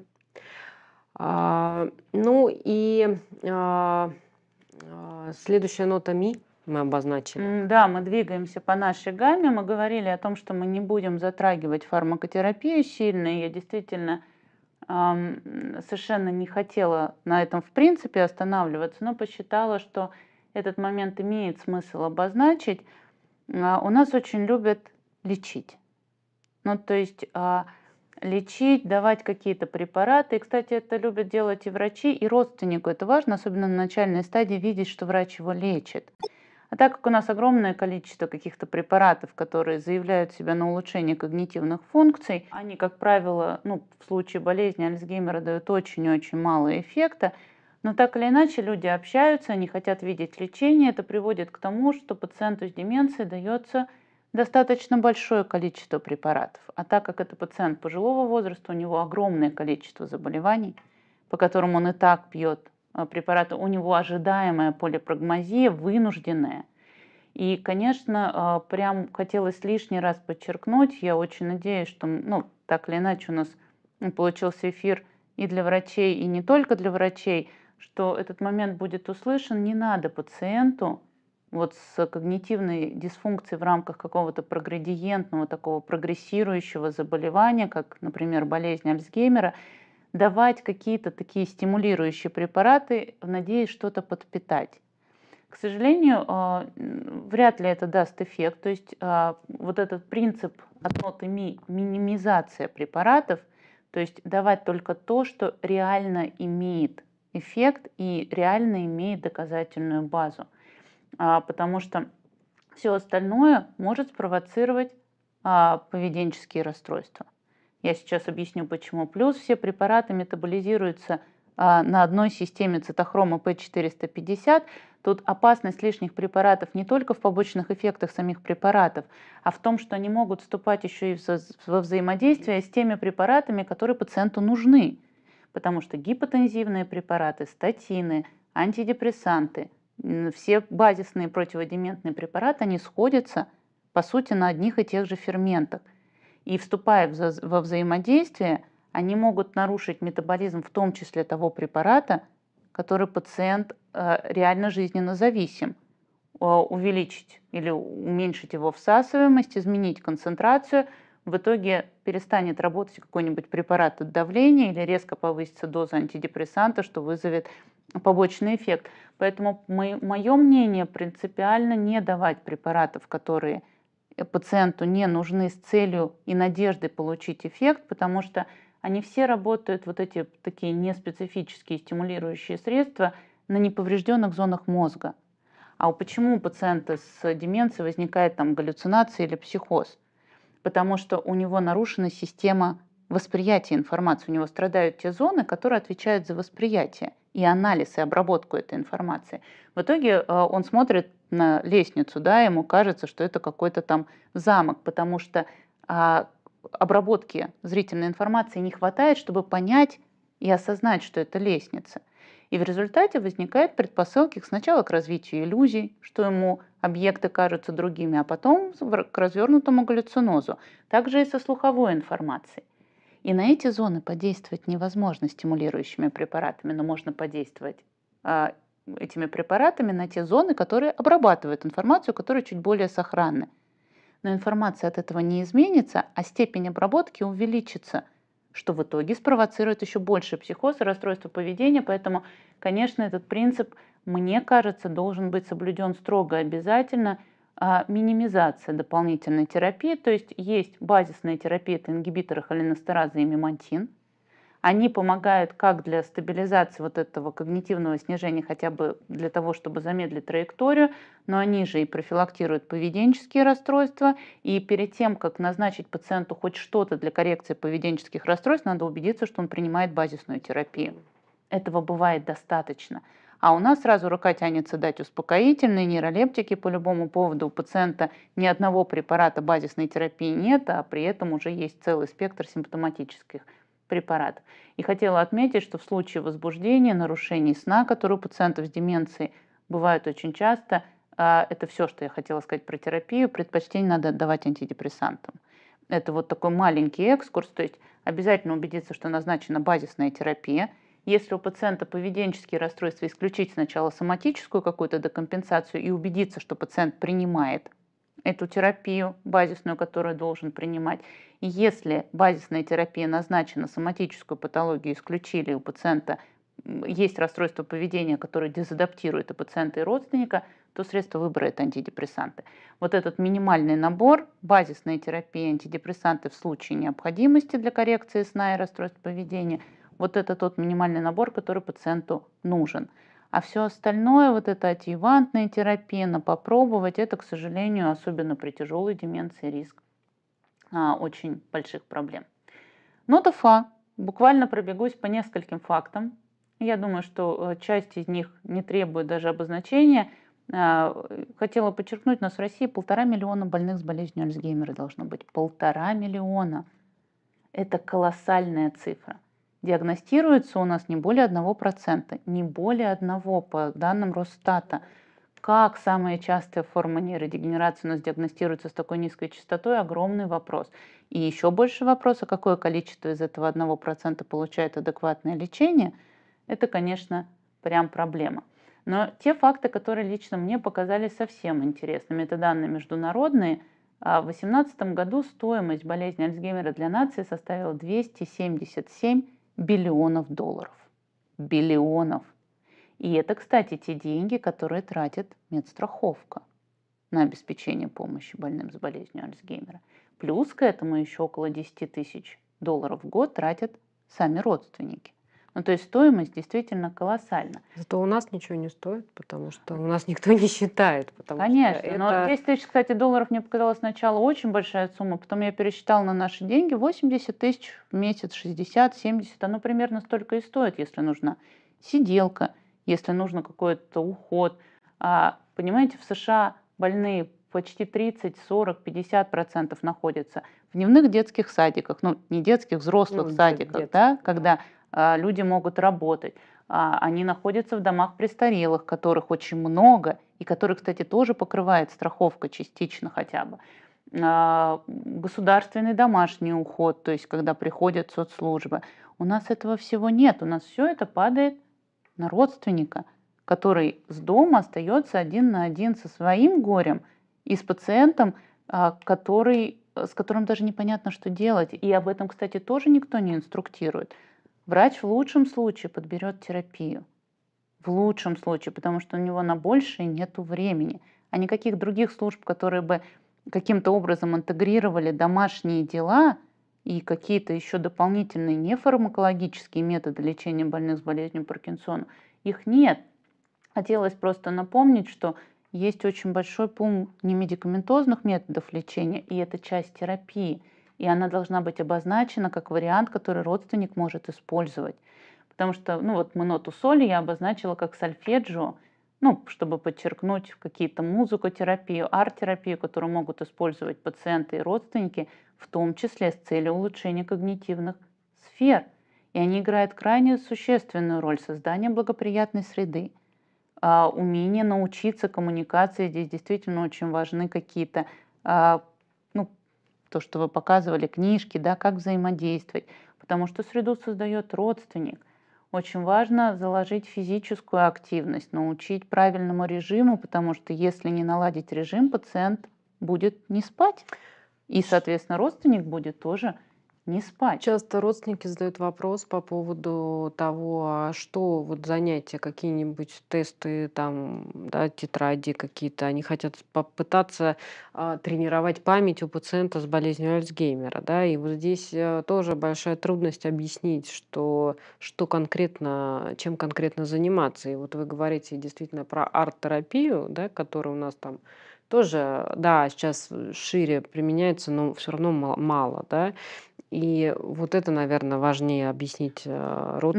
А, ну и а, а следующая нота ми мы обозначили. Да, мы двигаемся по нашей гамме. Мы говорили о том, что мы не будем затрагивать фармакотерапию сильно. я действительно эм, совершенно не хотела на этом в принципе останавливаться, но посчитала, что этот момент имеет смысл обозначить. Э, у нас очень любят лечить. Ну, то есть э, лечить, давать какие-то препараты. И, кстати, это любят делать и врачи, и родственнику. Это важно, особенно на начальной стадии, видеть, что врач его лечит. А так как у нас огромное количество каких-то препаратов, которые заявляют себя на улучшение когнитивных функций, они, как правило, ну, в случае болезни Альцгеймера дают очень-очень мало эффекта, но так или иначе люди общаются, они хотят видеть лечение. Это приводит к тому, что пациенту с деменцией дается достаточно большое количество препаратов. А так как это пациент пожилого возраста, у него огромное количество заболеваний, по которым он и так пьет Э, препарата, у него ожидаемая полипрагмазия, вынужденная. И, конечно, э, прям хотелось лишний раз подчеркнуть, я очень надеюсь, что, ну, так или иначе у нас получился эфир и для врачей, и не только для врачей, что этот момент будет услышан, не надо пациенту вот с когнитивной дисфункцией в рамках какого-то прогредиентного, такого прогрессирующего заболевания, как, например, болезнь Альцгеймера, давать какие-то такие стимулирующие препараты, надеясь что-то подпитать. К сожалению, а, вряд ли это даст эффект. То есть а, вот этот принцип одноты ми, минимизация препаратов, то есть давать только то, что реально имеет эффект и реально имеет доказательную базу. А, потому что все остальное может спровоцировать поведенческие расстройства. Я сейчас объясню почему. Плюс все препараты метаболизируются а, на одной системе цитохрома P450. Тут опасность лишних препаратов не только в побочных эффектах самих препаратов, а в том, что они могут вступать еще и вза во взаимодействие с теми препаратами, которые пациенту нужны. Потому что гипотензивные препараты, статины, антидепрессанты, все базисные противодементные препараты, они сходятся по сути на одних и тех же ферментах и вступая во взаимодействие, они могут нарушить метаболизм в том числе того препарата, который пациент э, реально жизненно зависим, э, увеличить или уменьшить его всасываемость, изменить концентрацию, в итоге перестанет работать какой-нибудь препарат от давления или резко повысится доза антидепрессанта, что вызовет побочный эффект. Поэтому мое мнение принципиально не давать препаратов, которые – Э, пациенту не нужны с целью и надеждой получить эффект, потому что они все работают, вот эти такие неспецифические стимулирующие средства, на неповрежденных зонах мозга. А почему у пациента с деменцией возникает там галлюцинация или психоз? Потому что у него нарушена система восприятие информации, у него страдают те зоны, которые отвечают за восприятие и анализ, и обработку этой информации. В итоге э, он смотрит на лестницу, да, ему кажется, что это какой-то там замок, потому что а, обработки зрительной информации не хватает, чтобы понять и осознать, что это лестница. И в результате возникают предпосылки сначала к развитию иллюзий, что ему объекты кажутся другими, а потом к развернутому галлюцинозу. Также и со слуховой информацией. И на эти зоны подействовать невозможно стимулирующими препаратами, но можно подействовать э, этими препаратами на те зоны, которые обрабатывают информацию, которые чуть более сохранны. Но информация от этого не изменится, а степень обработки увеличится, что в итоге спровоцирует еще больше психоз и расстройство поведения. Поэтому, конечно, этот принцип, мне кажется, должен быть соблюден строго обязательно – а, минимизация дополнительной терапии, то есть есть базисная терапия, это ингибиторы холинестеразы и мимантин. Они помогают как для стабилизации вот этого когнитивного снижения, хотя бы для того, чтобы замедлить траекторию, но они же и профилактируют поведенческие расстройства. И перед тем, как назначить пациенту хоть что-то для коррекции поведенческих расстройств, надо убедиться, что он принимает базисную терапию. Этого бывает достаточно а у нас сразу рука тянется дать успокоительные, нейролептики по любому поводу. У пациента ни одного препарата базисной терапии нет, а при этом уже есть целый спектр симптоматических препаратов. И хотела отметить, что в случае возбуждения, нарушений сна, которые у пациентов с деменцией бывают очень часто, а, это все, что я хотела сказать про терапию, предпочтение надо отдавать антидепрессантам. Это вот такой маленький экскурс, то есть обязательно убедиться, что назначена базисная терапия – если у пациента поведенческие расстройства, исключить сначала соматическую какую-то декомпенсацию и убедиться, что пациент принимает эту терапию базисную, которую должен принимать. И если базисная терапия назначена, соматическую патологию исключили у пациента, есть расстройство поведения, которое дезадаптирует и пациента, и родственника, то средство выбора – это антидепрессанты. Вот этот минимальный набор, базисная терапия, антидепрессанты в случае необходимости для коррекции сна и расстройств поведения – вот это тот минимальный набор, который пациенту нужен. А все остальное, вот эта ативантная терапия, на попробовать, это, к сожалению, особенно при тяжелой деменции, риск а, очень больших проблем. Нота фа. Буквально пробегусь по нескольким фактам. Я думаю, что э, часть из них не требует даже обозначения. А, хотела подчеркнуть, у нас в России полтора миллиона больных с болезнью Альцгеймера должно быть. Полтора миллиона. Это колоссальная цифра диагностируется у нас не более 1%, не более 1 по данным Росстата. Как самая частая форма нейродегенерации у нас диагностируется с такой низкой частотой, огромный вопрос. И еще больше вопроса, какое количество из этого 1% получает адекватное лечение, это, конечно, прям проблема. Но те факты, которые лично мне показались совсем интересными, это данные международные. А в 2018 году стоимость болезни Альцгеймера для нации составила 277 биллионов долларов. Биллионов. И это, кстати, те деньги, которые тратит медстраховка на обеспечение помощи больным с болезнью Альцгеймера. Плюс к этому еще около 10 тысяч долларов в год тратят сами родственники. Ну, то есть стоимость действительно колоссальна. Зато у нас ничего не стоит, потому что у нас никто не считает. Потому Конечно, что это... но 10 тысяч, кстати, долларов мне показалось сначала очень большая сумма, потом я пересчитала на наши деньги 80 тысяч в месяц, 60, 70, оно примерно столько и стоит, если нужна сиделка, если нужно какой-то уход. А, понимаете, в США больные почти 30, 40, 50 процентов находятся в дневных детских садиках, ну не детских, взрослых ну, садиках, детских, да, когда да. А, люди могут работать. А, они находятся в домах престарелых, которых очень много, и которые, кстати, тоже покрывает страховка частично хотя бы. А, государственный домашний уход, то есть когда приходят соцслужбы. У нас этого всего нет, у нас все это падает на родственника, который с дома остается один на один со своим горем и с пациентом, который, с которым даже непонятно, что делать. И об этом, кстати, тоже никто не инструктирует. Врач в лучшем случае подберет терапию. В лучшем случае, потому что у него на большее нет времени. А никаких других служб, которые бы каким-то образом интегрировали домашние дела и какие-то еще дополнительные нефармакологические методы лечения больных с болезнью Паркинсона, их нет. Хотелось просто напомнить, что есть очень большой пул немедикаментозных методов лечения, и это часть терапии – и она должна быть обозначена как вариант, который родственник может использовать. Потому что, ну вот мы ноту соли я обозначила как сальфеджио, ну, чтобы подчеркнуть какие-то музыкотерапию, арт-терапию, которую могут использовать пациенты и родственники, в том числе с целью улучшения когнитивных сфер. И они играют крайне существенную роль создания благоприятной среды. А умение научиться коммуникации, здесь действительно очень важны какие-то а, то, что вы показывали, книжки, да, как взаимодействовать, потому что среду создает родственник. Очень важно заложить физическую активность, научить правильному режиму, потому что если не наладить режим, пациент будет не спать. И, соответственно, родственник будет тоже не спать. Часто родственники задают вопрос по поводу того, а что вот занятия, какие-нибудь тесты, там, да, тетради какие-то, они хотят попытаться а, тренировать память у пациента с болезнью Альцгеймера, да, и вот здесь а, тоже большая трудность объяснить, что, что конкретно, чем конкретно заниматься. И вот вы говорите действительно про арт-терапию, да, которая у нас там тоже, да, сейчас шире применяется, но все равно мало, да. И вот это, наверное, важнее объяснить родственнику.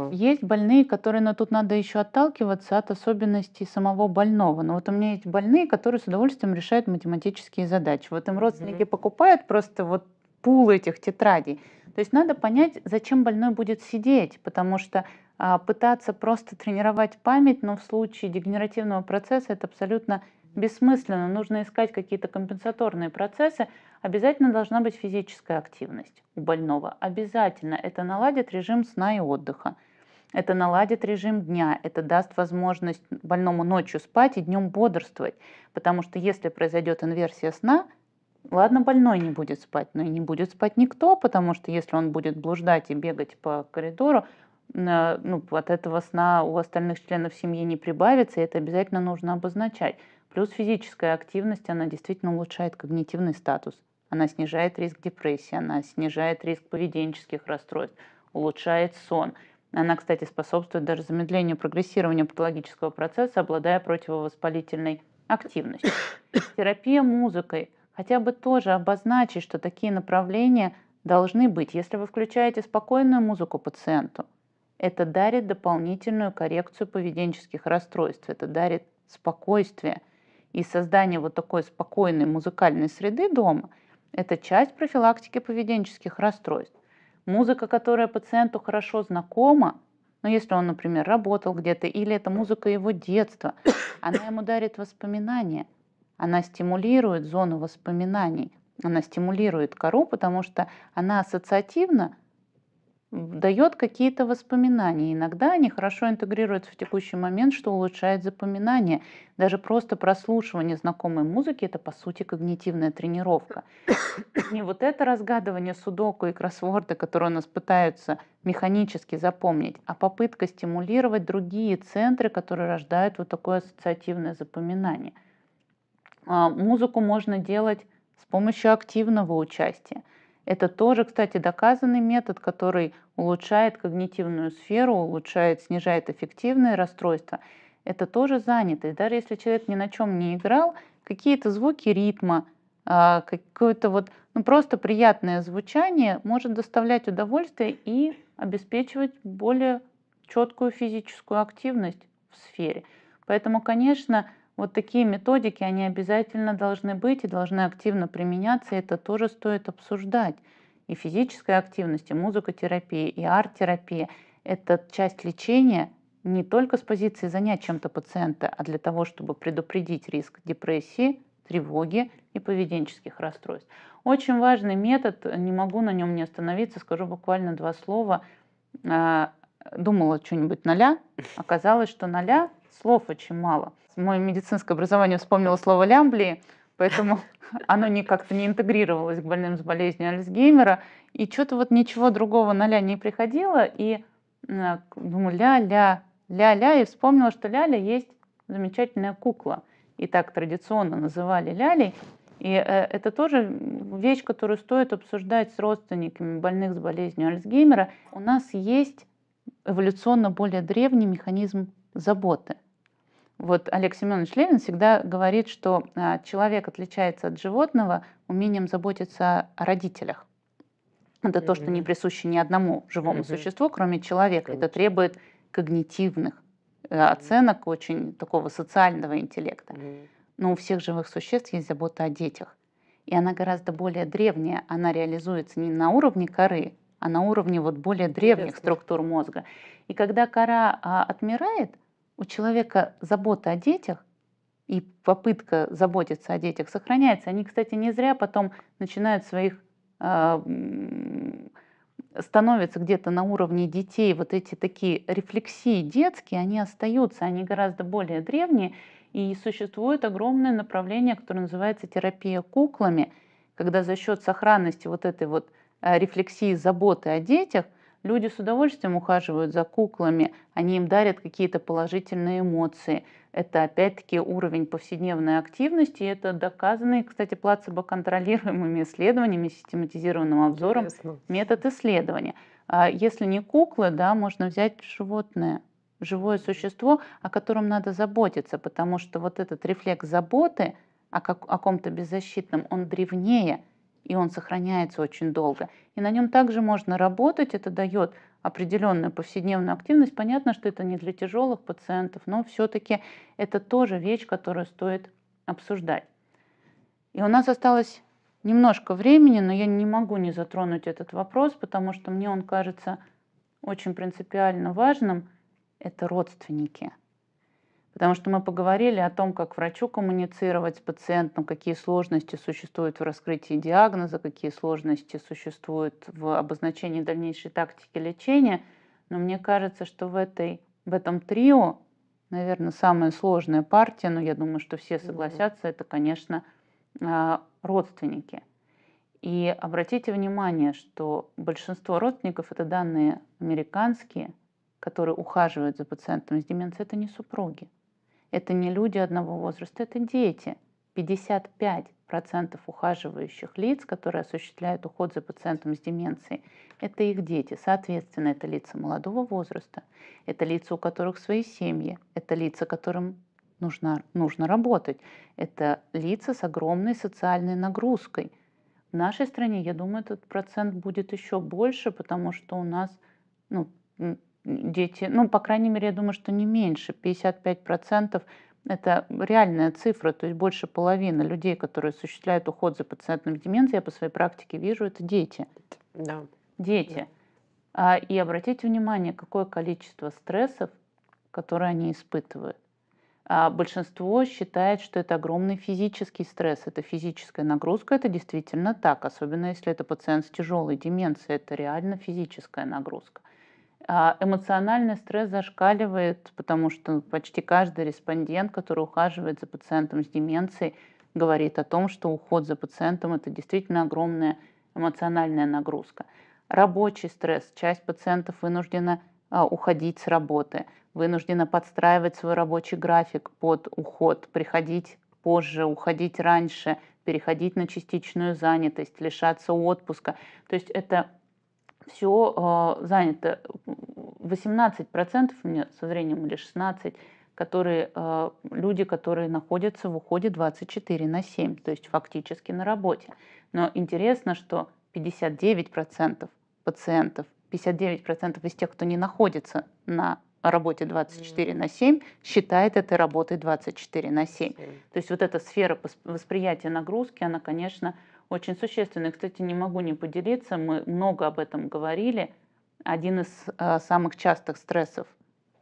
Э, но есть, есть больные, которые, но тут надо еще отталкиваться от особенностей самого больного. Но вот у меня есть больные, которые с удовольствием решают математические задачи. Вот им родственники mm-hmm. покупают просто вот пул этих тетрадей. То есть надо понять, зачем больной будет сидеть, потому что а, пытаться просто тренировать память, но в случае дегенеративного процесса это абсолютно бессмысленно, нужно искать какие-то компенсаторные процессы, обязательно должна быть физическая активность у больного. Обязательно это наладит режим сна и отдыха. Это наладит режим дня, это даст возможность больному ночью спать и днем бодрствовать. Потому что если произойдет инверсия сна, ладно, больной не будет спать, но и не будет спать никто, потому что если он будет блуждать и бегать по коридору, э, ну, от этого сна у остальных членов семьи не прибавится, и это обязательно нужно обозначать. Плюс физическая активность, она действительно улучшает когнитивный статус. Она снижает риск депрессии, она снижает риск поведенческих расстройств, улучшает сон. Она, кстати, способствует даже замедлению прогрессирования патологического процесса, обладая противовоспалительной активностью. Терапия музыкой. Хотя бы тоже обозначить, что такие направления должны быть, если вы включаете спокойную музыку пациенту. Это дарит дополнительную коррекцию поведенческих расстройств, это дарит спокойствие – и создание вот такой спокойной музыкальной среды дома – это часть профилактики поведенческих расстройств. Музыка, которая пациенту хорошо знакома, но ну, если он, например, работал где-то, или это музыка его детства, она ему дарит воспоминания, она стимулирует зону воспоминаний, она стимулирует кору, потому что она ассоциативна дает какие-то воспоминания. Иногда они хорошо интегрируются в текущий момент, что улучшает запоминание. Даже просто прослушивание знакомой музыки – это, по сути, когнитивная тренировка. Не вот это разгадывание судоку и кроссворда, которые у нас пытаются механически запомнить, а попытка стимулировать другие центры, которые рождают вот такое ассоциативное запоминание. А музыку можно делать с помощью активного участия – это тоже, кстати, доказанный метод, который улучшает когнитивную сферу, улучшает, снижает эффективные расстройства. Это тоже занятость. Даже если человек ни на чем не играл, какие-то звуки ритма, а, какое-то вот ну, просто приятное звучание может доставлять удовольствие и обеспечивать более четкую физическую активность в сфере. Поэтому, конечно, вот такие методики, они обязательно должны быть и должны активно применяться, и это тоже стоит обсуждать. И физическая активность, и музыкотерапия, и арт-терапия – это часть лечения не только с позиции занять чем-то пациента, а для того, чтобы предупредить риск депрессии, тревоги и поведенческих расстройств. Очень важный метод, не могу на нем не остановиться, скажу буквально два слова. А, думала что-нибудь ноля, оказалось, что ноля слов очень мало – мое медицинское образование вспомнило слово лямблии, поэтому оно не как-то не интегрировалось к больным с болезнью Альцгеймера, и что-то вот ничего другого на ля не приходило, и э, думаю, ля-ля, ля-ля, и вспомнила, что ляля есть замечательная кукла, и так традиционно называли лялей, и э, это тоже вещь, которую стоит обсуждать с родственниками больных с болезнью Альцгеймера. У нас есть эволюционно более древний механизм заботы – вот Олег Семенович Левин всегда говорит, что а, человек отличается от животного умением заботиться о родителях. Это mm-hmm. то, что не присуще ни одному живому mm-hmm. существу, кроме человека. Конечно. Это требует когнитивных э, оценок, mm-hmm. очень такого социального интеллекта. Mm-hmm. Но у всех живых существ есть забота о детях. И она гораздо более древняя. Она реализуется не на уровне коры, а на уровне вот более древних Интересно. структур мозга. И когда кора а, отмирает, у человека забота о детях и попытка заботиться о детях сохраняется. Они, кстати, не зря потом начинают своих а, становятся где-то на уровне детей, вот эти такие рефлексии детские, они остаются, они гораздо более древние, и существует огромное направление, которое называется терапия куклами, когда за счет сохранности вот этой вот а, рефлексии заботы о детях Люди с удовольствием ухаживают за куклами, они им дарят какие-то положительные эмоции. Это опять-таки уровень повседневной активности, и это доказанный, кстати, плацебо-контролируемыми исследованиями, систематизированным обзором Интересно. метод исследования. А если не куклы, да, можно взять животное живое существо, о котором надо заботиться, потому что вот этот рефлекс заботы о, как, о ком-то беззащитном, он древнее, и он сохраняется очень долго. И на нем также можно работать, это дает определенную повседневную активность. Понятно, что это не для тяжелых пациентов, но все-таки это тоже вещь, которую стоит обсуждать. И у нас осталось немножко времени, но я не могу не затронуть этот вопрос, потому что мне он кажется очень принципиально важным. Это родственники потому что мы поговорили о том, как врачу коммуницировать с пациентом, какие сложности существуют в раскрытии диагноза, какие сложности существуют в обозначении дальнейшей тактики лечения. Но мне кажется, что в, этой, в этом трио, наверное, самая сложная партия, но я думаю, что все согласятся, это, конечно, а, родственники. И обратите внимание, что большинство родственников это данные американские, которые ухаживают за пациентом с деменцией, это не супруги это не люди одного возраста, это дети. 55% ухаживающих лиц, которые осуществляют уход за пациентом с деменцией, это их дети. Соответственно, это лица молодого возраста, это лица, у которых свои семьи, это лица, которым нужно, нужно работать. Это лица с огромной социальной нагрузкой. В нашей стране, я думаю, этот процент будет еще больше, потому что у нас ну, дети, ну, по крайней мере, я думаю, что не меньше, 55% это реальная цифра, то есть больше половины людей, которые осуществляют уход за пациентом с деменцией, я по своей практике вижу, это дети. Да. Дети. Да. А, и обратите внимание, какое количество стрессов, которые они испытывают. А, большинство считает, что это огромный физический стресс, это физическая нагрузка, это действительно так, особенно если это пациент с тяжелой деменцией, это реально физическая нагрузка. А, эмоциональный стресс зашкаливает, потому что почти каждый респондент, который ухаживает за пациентом с деменцией, говорит о том, что уход за пациентом – это действительно огромная эмоциональная нагрузка. Рабочий стресс. Часть пациентов вынуждена а, уходить с работы, вынуждена подстраивать свой рабочий график под уход, приходить позже, уходить раньше, переходить на частичную занятость, лишаться отпуска. То есть это все э, а, занято. 18% процентов, мне со зрением или 16%, которые, э, люди, которые находятся в уходе 24 на 7, то есть фактически на работе. Но интересно, что 59% процентов пациентов, 59% процентов из тех, кто не находится на работе 24 на 7, считает этой работой 24 на 7. То есть вот эта сфера восприятия нагрузки, она, конечно, очень существенный. Кстати, не могу не поделиться, мы много об этом говорили. Один из э, самых частых стрессов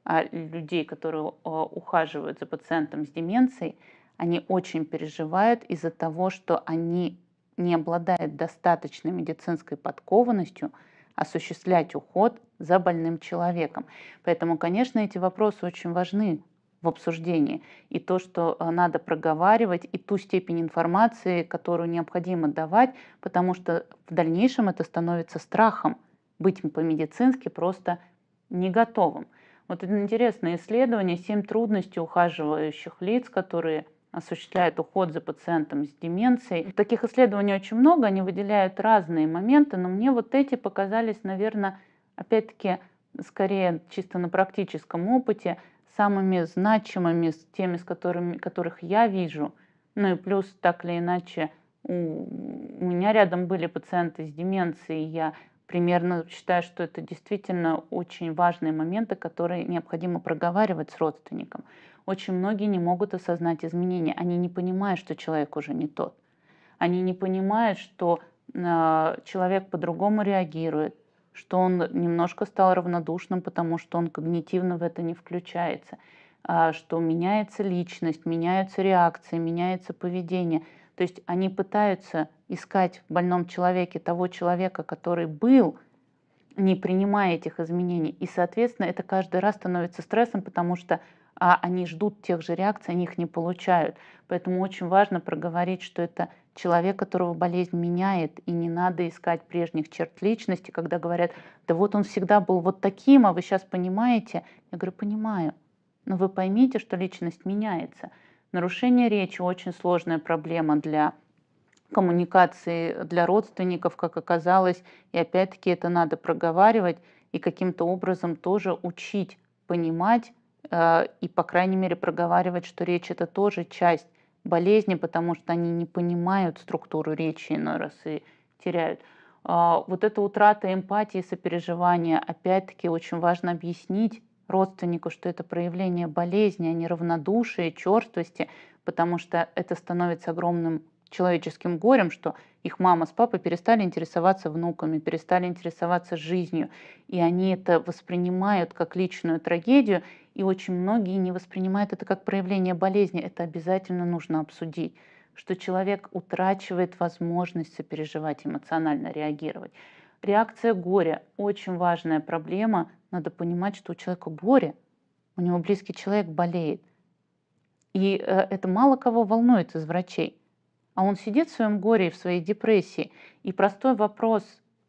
э, людей, которые э, ухаживают за пациентом с деменцией, они очень переживают из-за того, что они не обладают достаточной медицинской подкованностью осуществлять уход за больным человеком. Поэтому, конечно, эти вопросы очень важны в обсуждении, и то, что э, надо проговаривать, и ту степень информации, которую необходимо давать, потому что в дальнейшем это становится страхом быть по-медицински просто не готовым. Вот это интересное исследование «Семь трудностей ухаживающих лиц, которые осуществляют уход за пациентом с деменцией. Таких исследований очень много, они выделяют разные моменты, но мне вот эти показались, наверное, опять-таки, скорее чисто на практическом опыте самыми значимыми, с теми, с которыми, которых я вижу. Ну и плюс, так или иначе, у, меня рядом были пациенты с деменцией, я примерно считаю, что это действительно очень важные моменты, которые необходимо проговаривать с родственником. Очень многие не могут осознать изменения, они не понимают, что человек уже не тот. Они не понимают, что э, человек по-другому реагирует, что он немножко стал равнодушным, потому что он когнитивно в это не включается, а что меняется личность, меняются реакции, меняется поведение. То есть они пытаются искать в больном человеке того человека, который был, не принимая этих изменений. И, соответственно, это каждый раз становится стрессом, потому что а, они ждут тех же реакций, они их не получают. Поэтому очень важно проговорить, что это человек, которого болезнь меняет, и не надо искать прежних черт личности, когда говорят, да вот он всегда был вот таким, а вы сейчас понимаете. Я говорю, понимаю, но вы поймите, что личность меняется. Нарушение речи – очень сложная проблема для коммуникации для родственников, как оказалось, и опять-таки это надо проговаривать и каким-то образом тоже учить понимать э, и, по крайней мере, проговаривать, что речь это тоже часть болезни, потому что они не понимают структуру речи иной раз и теряют. А, вот эта утрата эмпатии, сопереживания, опять-таки очень важно объяснить родственнику, что это проявление болезни, а не равнодушие, черствости, потому что это становится огромным человеческим горем, что их мама с папой перестали интересоваться внуками, перестали интересоваться жизнью, и они это воспринимают как личную трагедию, и очень многие не воспринимают это как проявление болезни. Это обязательно нужно обсудить, что человек утрачивает возможность сопереживать, эмоционально реагировать. Реакция горя – очень важная проблема. Надо понимать, что у человека горе, у него близкий человек болеет. И э, это мало кого волнует из врачей. А он сидит в своем горе и в своей депрессии. И простой вопрос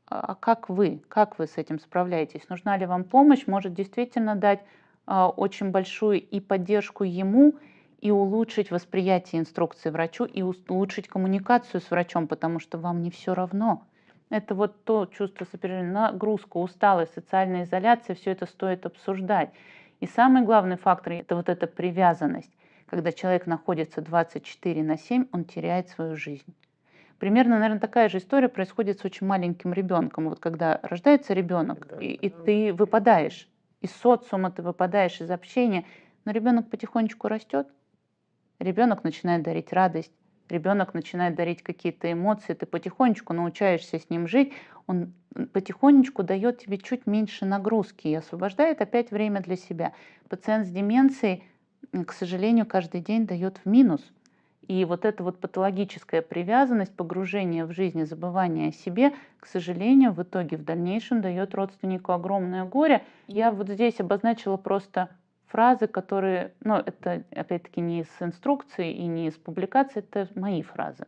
а, – а как вы, как вы с этим справляетесь? Нужна ли вам помощь? Может действительно дать а, очень большую и поддержку ему, и улучшить восприятие инструкции врачу, и улучшить коммуникацию с врачом, потому что вам не все равно. Это вот то чувство сопереживания, нагрузка, усталость, социальная изоляция, все это стоит обсуждать. И самый главный фактор – это вот эта привязанность. Когда человек находится 24 на 7, он теряет свою жизнь. Примерно, наверное, такая же история происходит с очень маленьким ребенком. Вот когда рождается ребенок, да, и, и ты выпадаешь из социума ты выпадаешь, из общения. Но ребенок потихонечку растет, ребенок начинает дарить радость, ребенок начинает дарить какие-то эмоции, ты потихонечку научаешься с ним жить, он потихонечку дает тебе чуть меньше нагрузки и освобождает опять время для себя. Пациент с деменцией, к сожалению, каждый день дает в минус. И вот эта вот патологическая привязанность, погружение в жизнь и забывание о себе, к сожалению, в итоге в дальнейшем дает родственнику огромное горе. Я вот здесь обозначила просто фразы, которые, ну, это опять-таки не из инструкции и не из публикации, это мои фразы.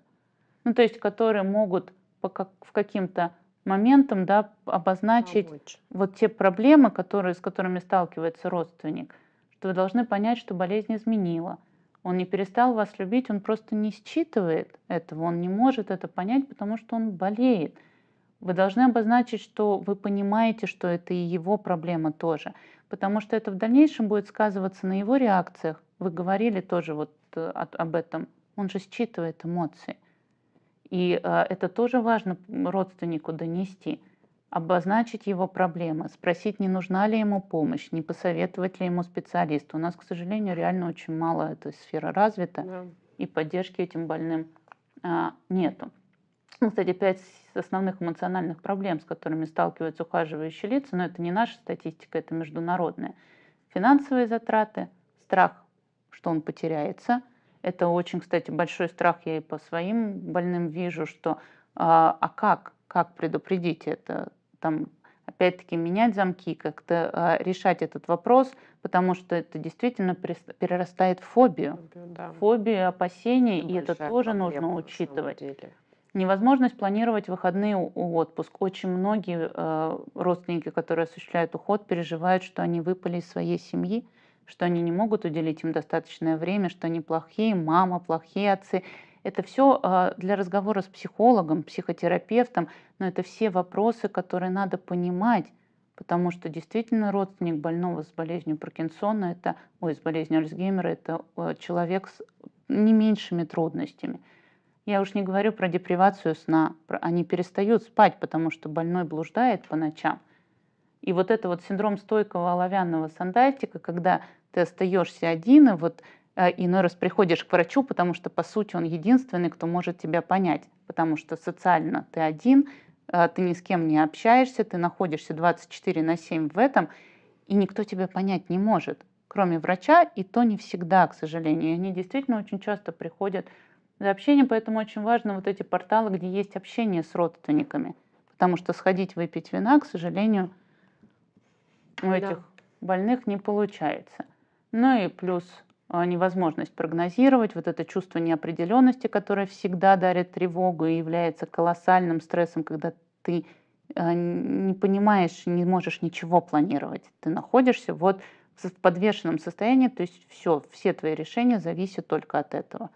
Ну, то есть, которые могут по как, в каким-то моментом да, обозначить Помочь. вот те проблемы, которые, с которыми сталкивается родственник, что вы должны понять, что болезнь изменила – он не перестал вас любить, он просто не считывает этого, он не может это понять, потому что он болеет. Вы должны обозначить, что вы понимаете, что это и его проблема тоже, потому что это в дальнейшем будет сказываться на его реакциях. Вы говорили тоже вот э, об этом. Он же считывает эмоции. И э, это тоже важно родственнику донести – обозначить его проблемы, спросить, не нужна ли ему помощь, не посоветовать ли ему специалиста. У нас, к сожалению, реально очень мало эта сфера развита, да. и поддержки этим больным а, нету. Ну, кстати, пять основных эмоциональных проблем, с которыми сталкиваются ухаживающие лица, но это не наша статистика, это международная. Финансовые затраты, страх, что он потеряется. Это очень, кстати, большой страх, я и по своим больным вижу, что а, а как, как предупредить это? там, опять-таки, менять замки, как-то а, решать этот вопрос, потому что это действительно перерастает в фобию. Да. Фобию, опасения, Большая и это тоже нужно учитывать. Невозможность планировать выходные у отпуск. Очень многие э, родственники, которые осуществляют уход, переживают, что они выпали из своей семьи, что они не могут уделить им достаточное время, что они плохие мама, плохие отцы. Это все а, для разговора с психологом, психотерапевтом, но это все вопросы, которые надо понимать, потому что действительно родственник больного с болезнью Паркинсона, это, ой, с болезнью Альцгеймера, это а, человек с не меньшими трудностями. Я уж не говорю про депривацию сна. Они перестают спать, потому что больной блуждает по ночам. И вот это вот синдром стойкого оловянного сандальтика, когда ты остаешься один, и вот Э, иной раз приходишь к врачу, потому что, по сути, он единственный, кто может тебя понять, потому что социально ты один, э, ты ни с кем не общаешься, ты находишься 24 на 7 в этом, и никто тебя понять не может, кроме врача, и то не всегда, к сожалению. они действительно очень часто приходят за общение, поэтому очень важно вот эти порталы, где есть общение с родственниками, потому что сходить выпить вина, к сожалению, у да. этих больных не получается. Ну и плюс а, невозможность прогнозировать, вот это чувство неопределенности, которое всегда дарит тревогу и является колоссальным стрессом, когда ты а, не понимаешь, не можешь ничего планировать. Ты находишься вот в подвешенном состоянии, то есть все, все твои решения зависят только от этого.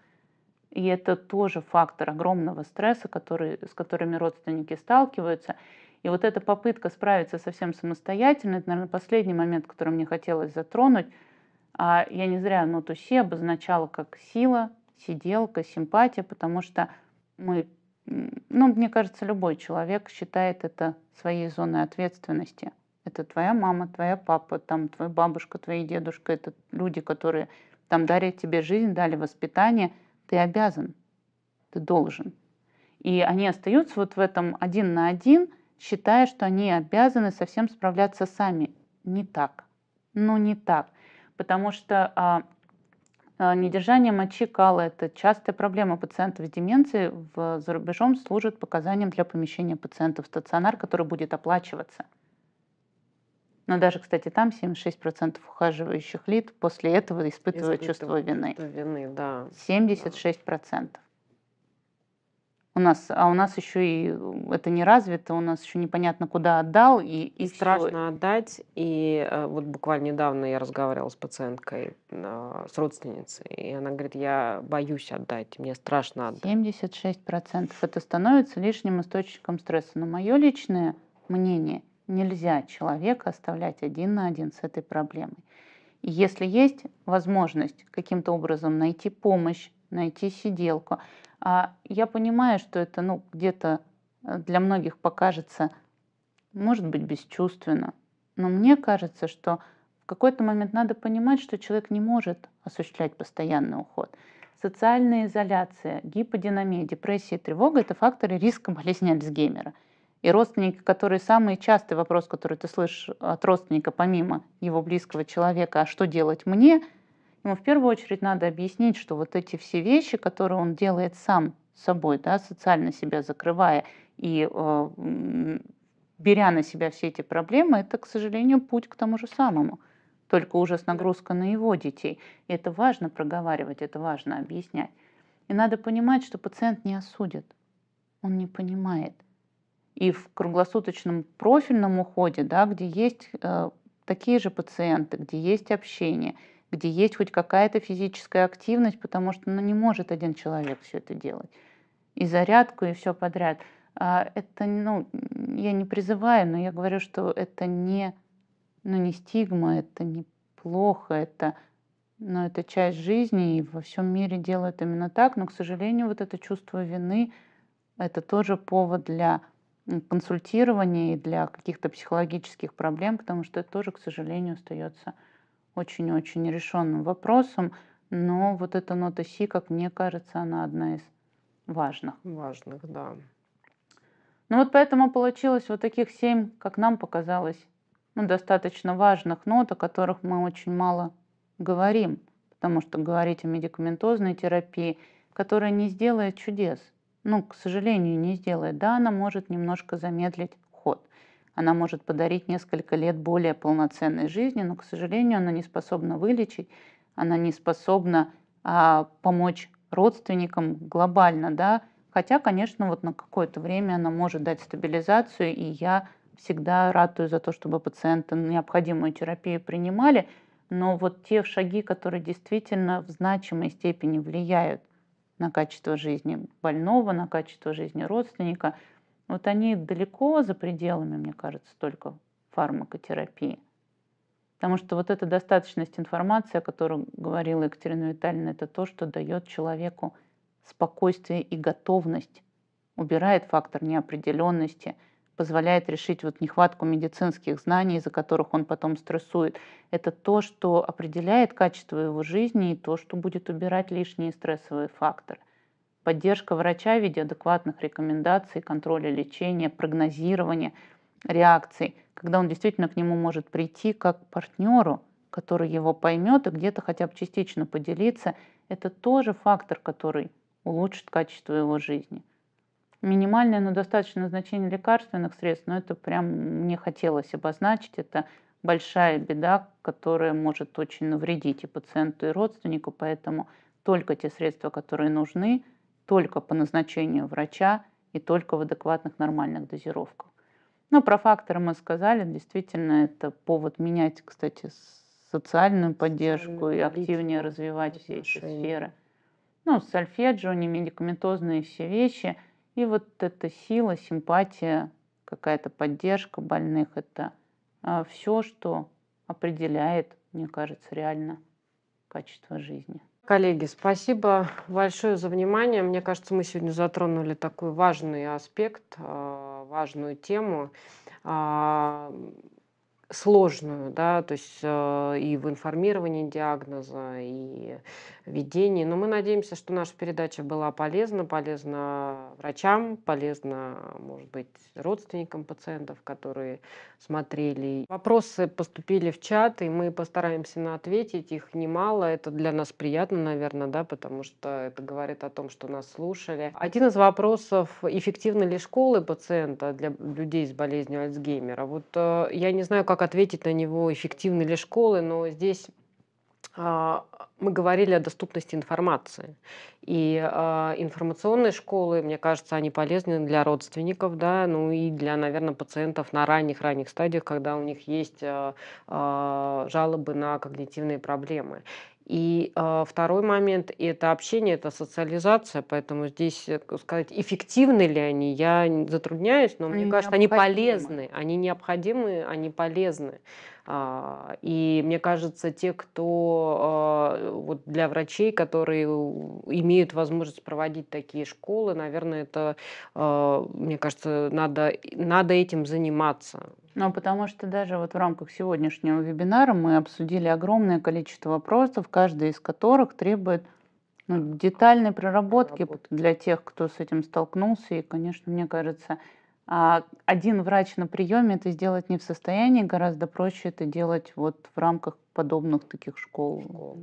И это тоже фактор огромного стресса, который, с которыми родственники сталкиваются. И вот эта попытка справиться совсем самостоятельно, это, наверное, последний момент, который мне хотелось затронуть – а я не зря ноту Си обозначала как сила, сиделка, симпатия, потому что мы, ну, мне кажется, любой человек считает это своей зоной ответственности. Это твоя мама, твоя папа, там твоя бабушка, твоя дедушка, это люди, которые там дарят тебе жизнь, дали воспитание. Ты обязан, ты должен. И они остаются вот в этом один на один, считая, что они обязаны совсем справляться сами. Не так. Ну, не так потому что а, а, недержание мочи кала – это частая проблема пациентов с деменцией. В, за рубежом служит показанием для помещения пациентов в стационар, который будет оплачиваться. Но даже, кстати, там 76% ухаживающих лиц после этого испытывают, испытывают чувство вины. вины да. 76%. Да. У нас, а у нас еще и это не развито, у нас еще непонятно, куда отдал. И, и, страшно все. отдать. И э, вот буквально недавно я разговаривала с пациенткой, а, с родственницей, и она говорит, я боюсь отдать, мне страшно отдать. 76% это становится лишним источником стресса. Но мое личное мнение, нельзя человека оставлять один на один с этой проблемой. И если есть возможность каким-то образом найти помощь, найти сиделку, а Я понимаю, что это ну, где-то э, для многих покажется, может быть, бесчувственно, но мне кажется, что в какой-то момент надо понимать, что человек не может осуществлять постоянный уход. Социальная изоляция, гиподинамия, депрессия тревога – это факторы риска болезни Альцгеймера. И родственники, которые самый частый вопрос, который ты слышишь от родственника, помимо его близкого человека, а что делать мне – ну, в первую очередь надо объяснить, что вот эти все вещи, которые он делает сам собой, да, социально себя закрывая и э, беря на себя все эти проблемы, это, к сожалению, путь к тому же самому. Только уже с нагрузкой на его детей. И это важно проговаривать, это важно объяснять. И надо понимать, что пациент не осудит, он не понимает. И в круглосуточном профильном уходе, да, где есть э, такие же пациенты, где есть общение – где есть хоть какая-то физическая активность, потому что ну, не может один человек все это делать. И зарядку, и все подряд. А это, ну, я не призываю, но я говорю, что это не, ну, не стигма, это не плохо, это, ну, это часть жизни, и во всем мире делают именно так. Но, к сожалению, вот это чувство вины, это тоже повод для консультирования и для каких-то психологических проблем, потому что это тоже, к сожалению, остается очень-очень решенным вопросом, но вот эта нота Си, как мне кажется, она одна из важных. Важных, да. Ну вот поэтому получилось вот таких семь, как нам показалось, ну, достаточно важных нот, о которых мы очень мало говорим, потому что говорить о медикаментозной терапии, которая не сделает чудес, ну, к сожалению, не сделает. Да, она может немножко замедлить она может подарить несколько лет более полноценной жизни, но, к сожалению, она не способна вылечить, она не способна а, помочь родственникам глобально, да. Хотя, конечно, вот на какое-то время она может дать стабилизацию, и я всегда ратую за то, чтобы пациенты необходимую терапию принимали, но вот те шаги, которые действительно в значимой степени влияют на качество жизни больного, на качество жизни родственника – вот они далеко за пределами, мне кажется, только фармакотерапии. Потому что вот эта достаточность информации, о которой говорила Екатерина Витальевна, это то, что дает человеку спокойствие и готовность, убирает фактор неопределенности, позволяет решить вот нехватку медицинских знаний, из-за которых он потом стрессует. Это то, что определяет качество его жизни и то, что будет убирать лишние стрессовые факторы поддержка врача в виде адекватных рекомендаций, контроля лечения, прогнозирования реакций, когда он действительно к нему может прийти как к партнеру, который его поймет и где-то хотя бы частично поделиться, это тоже фактор, который улучшит качество его жизни. Минимальное, но достаточное значение лекарственных средств, но это прям мне хотелось обозначить, это большая беда, которая может очень навредить и пациенту, и родственнику, поэтому только те средства, которые нужны, только по назначению врача и только в адекватных нормальных дозировках. Но ну, про факторы мы сказали, действительно, это повод менять, кстати, социальную поддержку и активнее развивать все эти сферы. Ну, сольфеджио, медикаментозные все вещи. И вот эта сила, симпатия, какая-то поддержка больных, это а, все, что определяет, мне кажется, реально качество жизни. Коллеги, спасибо большое за внимание. Мне кажется, мы сегодня затронули такой важный аспект, а, важную тему. А, сложную, да, то есть э, и в информировании диагноза, и ведении. Но мы надеемся, что наша передача была полезна, полезна врачам, полезна, может быть, родственникам пациентов, которые смотрели. Вопросы поступили в чат, и мы постараемся на ответить. Их немало, это для нас приятно, наверное, да, потому что это говорит о том, что нас слушали. Один из вопросов, эффективны ли школы пациента для людей с болезнью Альцгеймера? Вот э, я не знаю, как ответить на него, эффективны ли школы, но здесь а, мы говорили о доступности информации. И а, информационные школы, мне кажется, они полезны для родственников, да, ну и для, наверное, пациентов на ранних-ранних стадиях, когда у них есть а, жалобы на когнитивные проблемы. И э, второй момент – это общение, это социализация, поэтому здесь э, сказать, эффективны ли они, я затрудняюсь, но мне они кажется, они полезны, они необходимы, они полезны. А, и мне кажется, те, кто а, вот для врачей, которые имеют возможность проводить такие школы, наверное, это, мне кажется, надо, надо этим заниматься. Ну, потому что даже вот в рамках сегодняшнего вебинара мы обсудили огромное количество вопросов, каждый из которых требует ну, детальной проработки Проработка. для тех, кто с этим столкнулся. И, конечно, мне кажется, а один врач на приеме это сделать не в состоянии, гораздо проще это делать вот в рамках подобных таких школ, школ.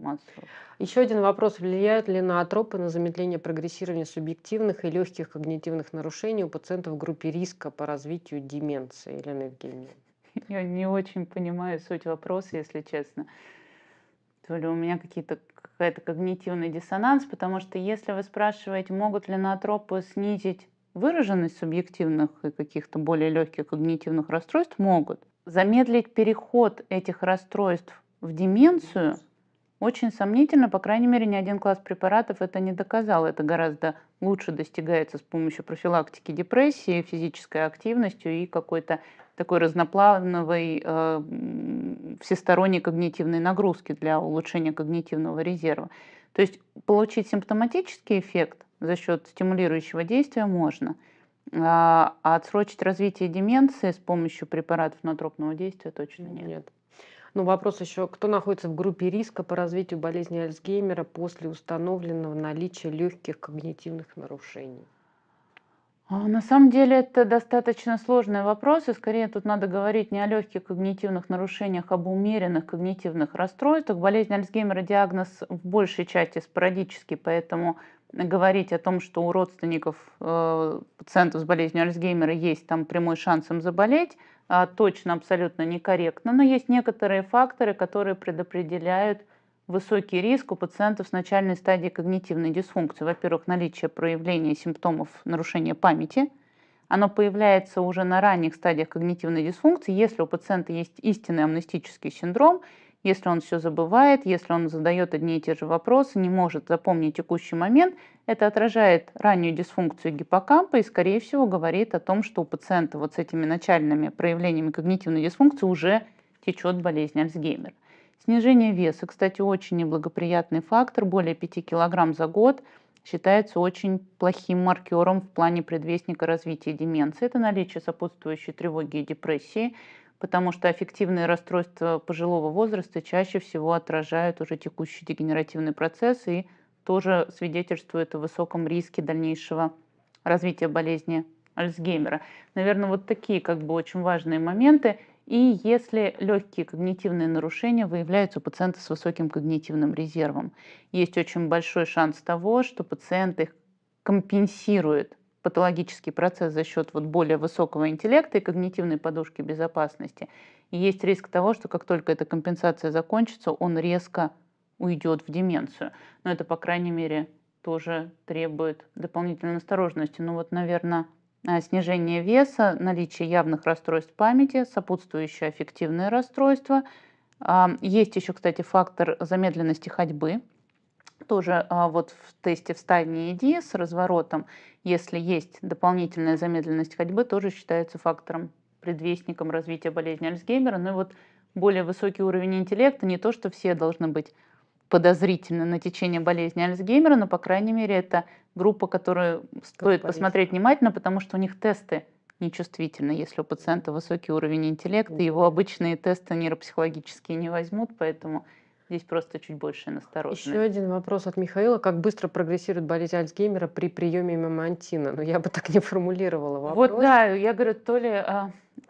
Еще один вопрос. Влияют ли ноотропы на замедление прогрессирования субъективных и легких когнитивных нарушений у пациентов в группе риска по развитию деменции, Елена Евгеньевна? Я не очень понимаю суть вопроса, если честно. То ли у меня какие-то какая-то когнитивный диссонанс, потому что если вы спрашиваете, могут ли ноотропы снизить выраженность субъективных и каких-то более легких когнитивных расстройств могут. Замедлить переход этих расстройств в деменцию очень сомнительно, по крайней мере, ни один класс препаратов это не доказал. Это гораздо лучше достигается с помощью профилактики депрессии, физической активностью и какой-то такой разноплановой, э, всесторонней когнитивной нагрузки для улучшения когнитивного резерва. То есть получить симптоматический эффект за счет стимулирующего действия можно. А, а отсрочить развитие деменции с помощью препаратов натропного действия точно нет. Нет. Ну, вопрос еще, кто находится в группе риска по развитию болезни Альцгеймера после установленного наличия легких когнитивных нарушений? А, на самом деле это достаточно сложный вопрос, и скорее тут надо говорить не о легких когнитивных нарушениях, а об умеренных когнитивных расстройствах. Болезнь Альцгеймера диагноз в большей части спорадический, поэтому говорить о том, что у родственников э, пациентов с болезнью Альцгеймера есть там прямой шанс им заболеть, э, точно абсолютно некорректно, но есть некоторые факторы, которые предопределяют высокий риск у пациентов с начальной стадии когнитивной дисфункции. Во-первых, наличие проявления симптомов нарушения памяти. Оно появляется уже на ранних стадиях когнитивной дисфункции, если у пациента есть истинный амнестический синдром – если он все забывает, если он задает одни и те же вопросы, не может запомнить текущий момент, это отражает раннюю дисфункцию гиппокампа и, скорее всего, говорит о том, что у пациента вот с этими начальными проявлениями когнитивной дисфункции уже течет болезнь Альцгеймера. Снижение веса, кстати, очень неблагоприятный фактор, более 5 кг за год считается очень плохим маркером в плане предвестника развития деменции. Это наличие сопутствующей тревоги и депрессии, потому что аффективные расстройства пожилого возраста чаще всего отражают уже текущий дегенеративный процесс и тоже свидетельствует о высоком риске дальнейшего развития болезни Альцгеймера. Наверное, вот такие как бы очень важные моменты. И если легкие когнитивные нарушения выявляются у пациента с высоким когнитивным резервом, есть очень большой шанс того, что пациент их компенсирует патологический процесс за счет вот более высокого интеллекта и когнитивной подушки безопасности. И есть риск того, что как только эта компенсация закончится, он резко уйдет в деменцию. Но это, по крайней мере, тоже требует дополнительной осторожности. Ну вот, наверное, а, снижение веса, наличие явных расстройств памяти, сопутствующие аффективные расстройства. Есть еще, кстати, фактор замедленности ходьбы, тоже а, вот в тесте «Встань и иди» с разворотом, если есть дополнительная замедленность ходьбы, тоже считается фактором, предвестником развития болезни Альцгеймера. Ну вот более высокий уровень интеллекта, не то, что все должны быть подозрительны на течение болезни Альцгеймера, но, по крайней мере, это группа, которую Группа стоит посмотреть внимательно, потому что у них тесты нечувствительны. Если у пациента высокий уровень интеллекта, его обычные тесты нейропсихологические не возьмут, поэтому Здесь просто чуть больше настороженность. Еще один вопрос от Михаила. Как быстро прогрессирует болезнь Альцгеймера при приеме мамонтина? Ну, я бы так не формулировала вопрос. Вот да, я говорю, то ли... А,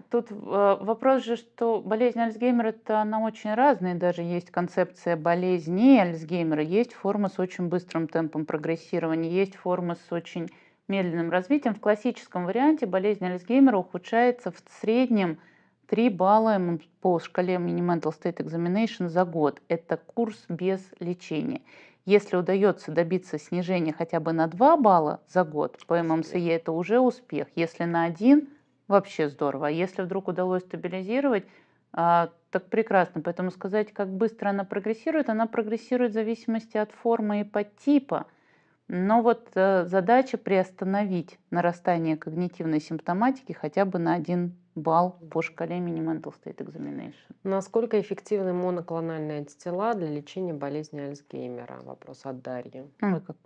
тут а, вопрос же, что болезнь альцгеймера это она очень разная. Даже есть концепция болезни Альцгеймера. Есть форма с очень быстрым темпом прогрессирования, есть форма с очень медленным развитием. В классическом варианте болезнь Альцгеймера ухудшается в среднем – 3 балла по шкале Minimental State Examination за год. Это курс без лечения. Если удается добиться снижения хотя бы на 2 балла за год по ММСЕ, это уже успех. Если на 1, вообще здорово. А если вдруг удалось стабилизировать, а, так прекрасно. Поэтому сказать, как быстро она прогрессирует, она прогрессирует в зависимости от формы и подтипа. типа но вот э, задача приостановить нарастание когнитивной симптоматики хотя бы на один балл по шкале Minimental State Examination. Насколько эффективны моноклональные антитела для лечения болезни Альцгеймера? Вопрос от Дарьи. Ну, как,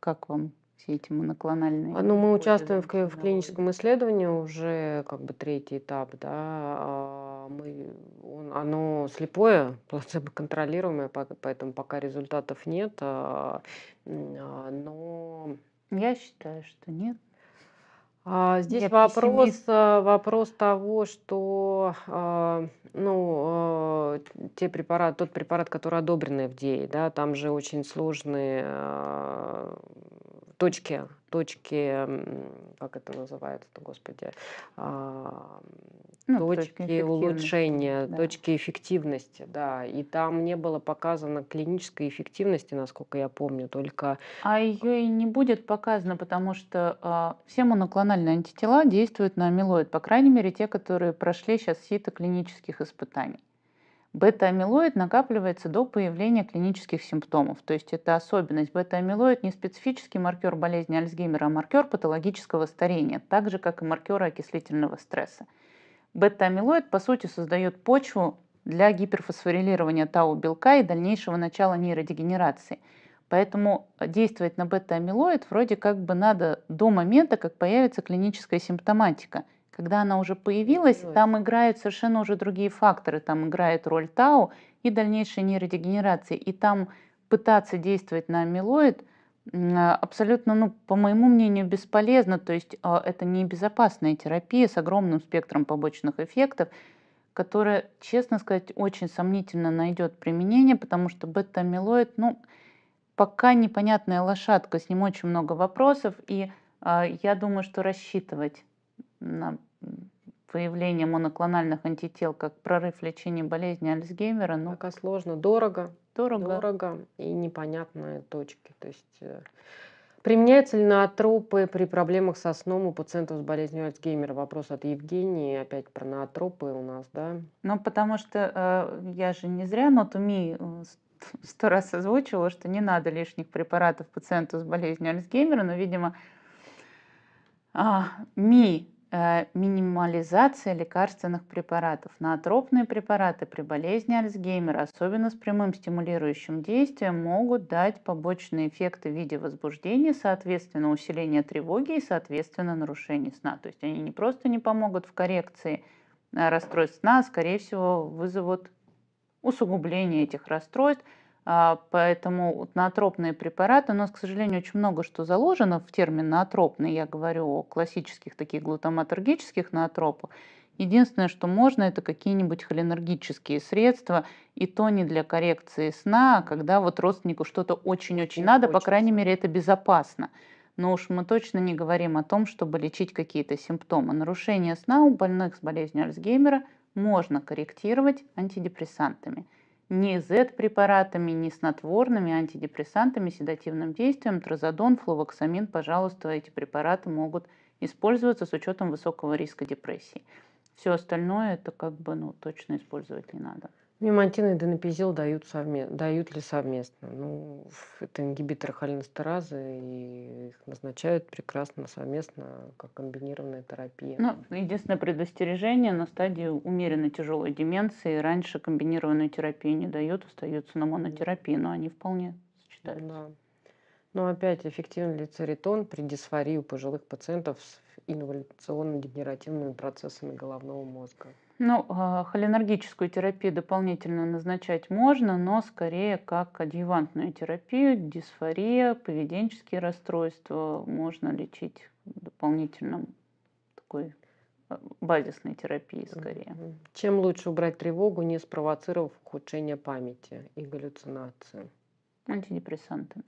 как вам все эти моноклональные? А, ну, мы участвуем в, в клиническом исследовании уже как бы третий этап, да. А, мы, он, оно слепое, плацебо контролируемое, поэтому пока результатов нет. А, но я считаю, что нет. Здесь Я вопрос, вопрос того, что ну, э, те препараты, тот препарат, который одобрен в FDA, да, там же очень сложные точки, точки, как это называется, -то, господи, а, ну, точки, улучшения, да. точки эффективности, да. И там не было показано клинической эффективности, насколько я помню, только... А ее и не будет показано, потому что э, все моноклональные антитела действуют на амилоид, по крайней мере, те, которые прошли сейчас сито клинических испытаний. Бета-амилоид накапливается до появления клинических симптомов, то есть это особенность. Бета-амилоид не специфический маркер болезни Альцгеймера, а маркер патологического старения, так же как и маркеры окислительного стресса. Бета-амилоид по сути создает почву для гиперфосфорилирования тау-белка и дальнейшего начала нейродегенерации. Поэтому действовать на бета-амилоид вроде как бы надо до момента, как появится клиническая симптоматика – когда она уже появилась, появилась, там играют совершенно уже другие факторы. Там играет роль тау и дальнейшая нейродегенерация. И там пытаться действовать на амилоид а, абсолютно, ну, по моему мнению, бесполезно. То есть а, это небезопасная терапия с огромным спектром побочных эффектов, которая, честно сказать, очень сомнительно найдет применение, потому что бета-амилоид, ну, пока непонятная лошадка, с ним очень много вопросов, и а, я думаю, что рассчитывать на выявление моноклональных антител как прорыв лечения болезни Альцгеймера. но ну, Пока сложно, дорого, дорого, дорого и непонятные точки. То есть э, Применяются ли ноотропы при проблемах со сном у пациентов с болезнью Альцгеймера? Вопрос от Евгении, опять про ноотропы у нас, да? Ну, потому что э, я же не зря но Туми э, сто раз озвучивала, что не надо лишних препаратов пациенту с болезнью Альцгеймера, но, видимо, а, ми Э, минимализация лекарственных препаратов. Наотропные препараты при болезни Альцгеймера, особенно с прямым стимулирующим действием, могут дать побочные эффекты в виде возбуждения, соответственно, усиления тревоги и, соответственно, нарушения сна. То есть они не просто не помогут в коррекции э, расстройств сна, а, скорее всего, вызовут усугубление этих расстройств – а, поэтому вот наотропные препараты, у нас, к сожалению, очень много что заложено в термин наотропный, я говорю о классических таких глутаматергических наотропах. Единственное, что можно, это какие-нибудь холинергические средства, и то не для коррекции сна, а когда вот родственнику что-то очень-очень надо, хочется. по крайней мере, это безопасно. Но уж мы точно не говорим о том, чтобы лечить какие-то симптомы. Нарушение сна у больных с болезнью Альцгеймера можно корректировать антидепрессантами – ни Z-препаратами, ни снотворными, антидепрессантами, седативным действием, тразодон, флувоксамин, пожалуйста, эти препараты могут использоваться с учетом высокого риска депрессии. Все остальное это как бы ну, точно использовать не надо. Мимантин и донепизил дают, совме... дают ли совместно? Ну, это ингибиторы холинестеразы и их назначают прекрасно совместно, как комбинированная терапия. Ну, единственное предостережение, на стадии умеренно тяжелой деменции раньше комбинированную терапию не дают, остаются на монотерапии, но они вполне сочетаются. Да. Но ну, опять эффективен ли церитон при дисфории у пожилых пациентов с инволюционно-дегенеративными процессами головного мозга? Ну, а, холинергическую терапию дополнительно назначать можно, но скорее как адъювантную терапию, дисфория, поведенческие расстройства можно лечить дополнительно такой а, базисной терапии скорее. Чем лучше убрать тревогу, не спровоцировав ухудшение памяти и галлюцинации? Антидепрессантами.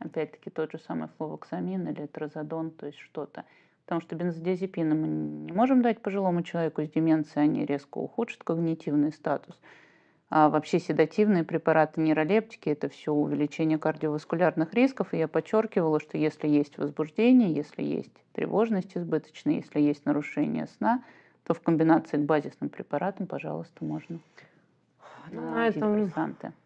Опять-таки тот же самый фловоксамин или тразодон, то есть что-то потому что бензодиазепины мы не можем дать пожилому человеку с деменцией, они резко ухудшат когнитивный статус. А вообще седативные препараты, нейролептики – это все увеличение кардиоваскулярных рисков. И я подчеркивала, что если есть возбуждение, если есть тревожность избыточная, если есть нарушение сна, то в комбинации к базисным препаратам, пожалуйста, можно. Ну, на этом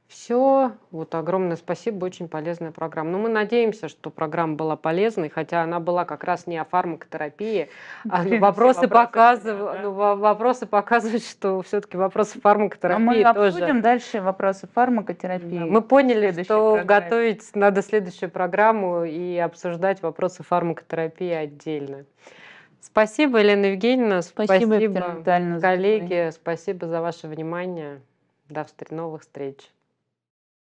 все. Вот огромное спасибо, очень полезная программа. Но ну, мы надеемся, что программа была полезной, хотя она была как раз не о фармакотерапии. А вопросы, вопросы, показывают, да? ну, вопросы показывают, что все-таки вопросы а фармакотерапии А мы тоже. обсудим дальше вопросы фармакотерапии. Да, мы поняли, что программе. готовить надо следующую программу и обсуждать вопросы фармакотерапии отдельно. Спасибо, Елена Евгеньевна. Спасибо, спасибо коллеги. Спасибо за ваше внимание. До новых встреч.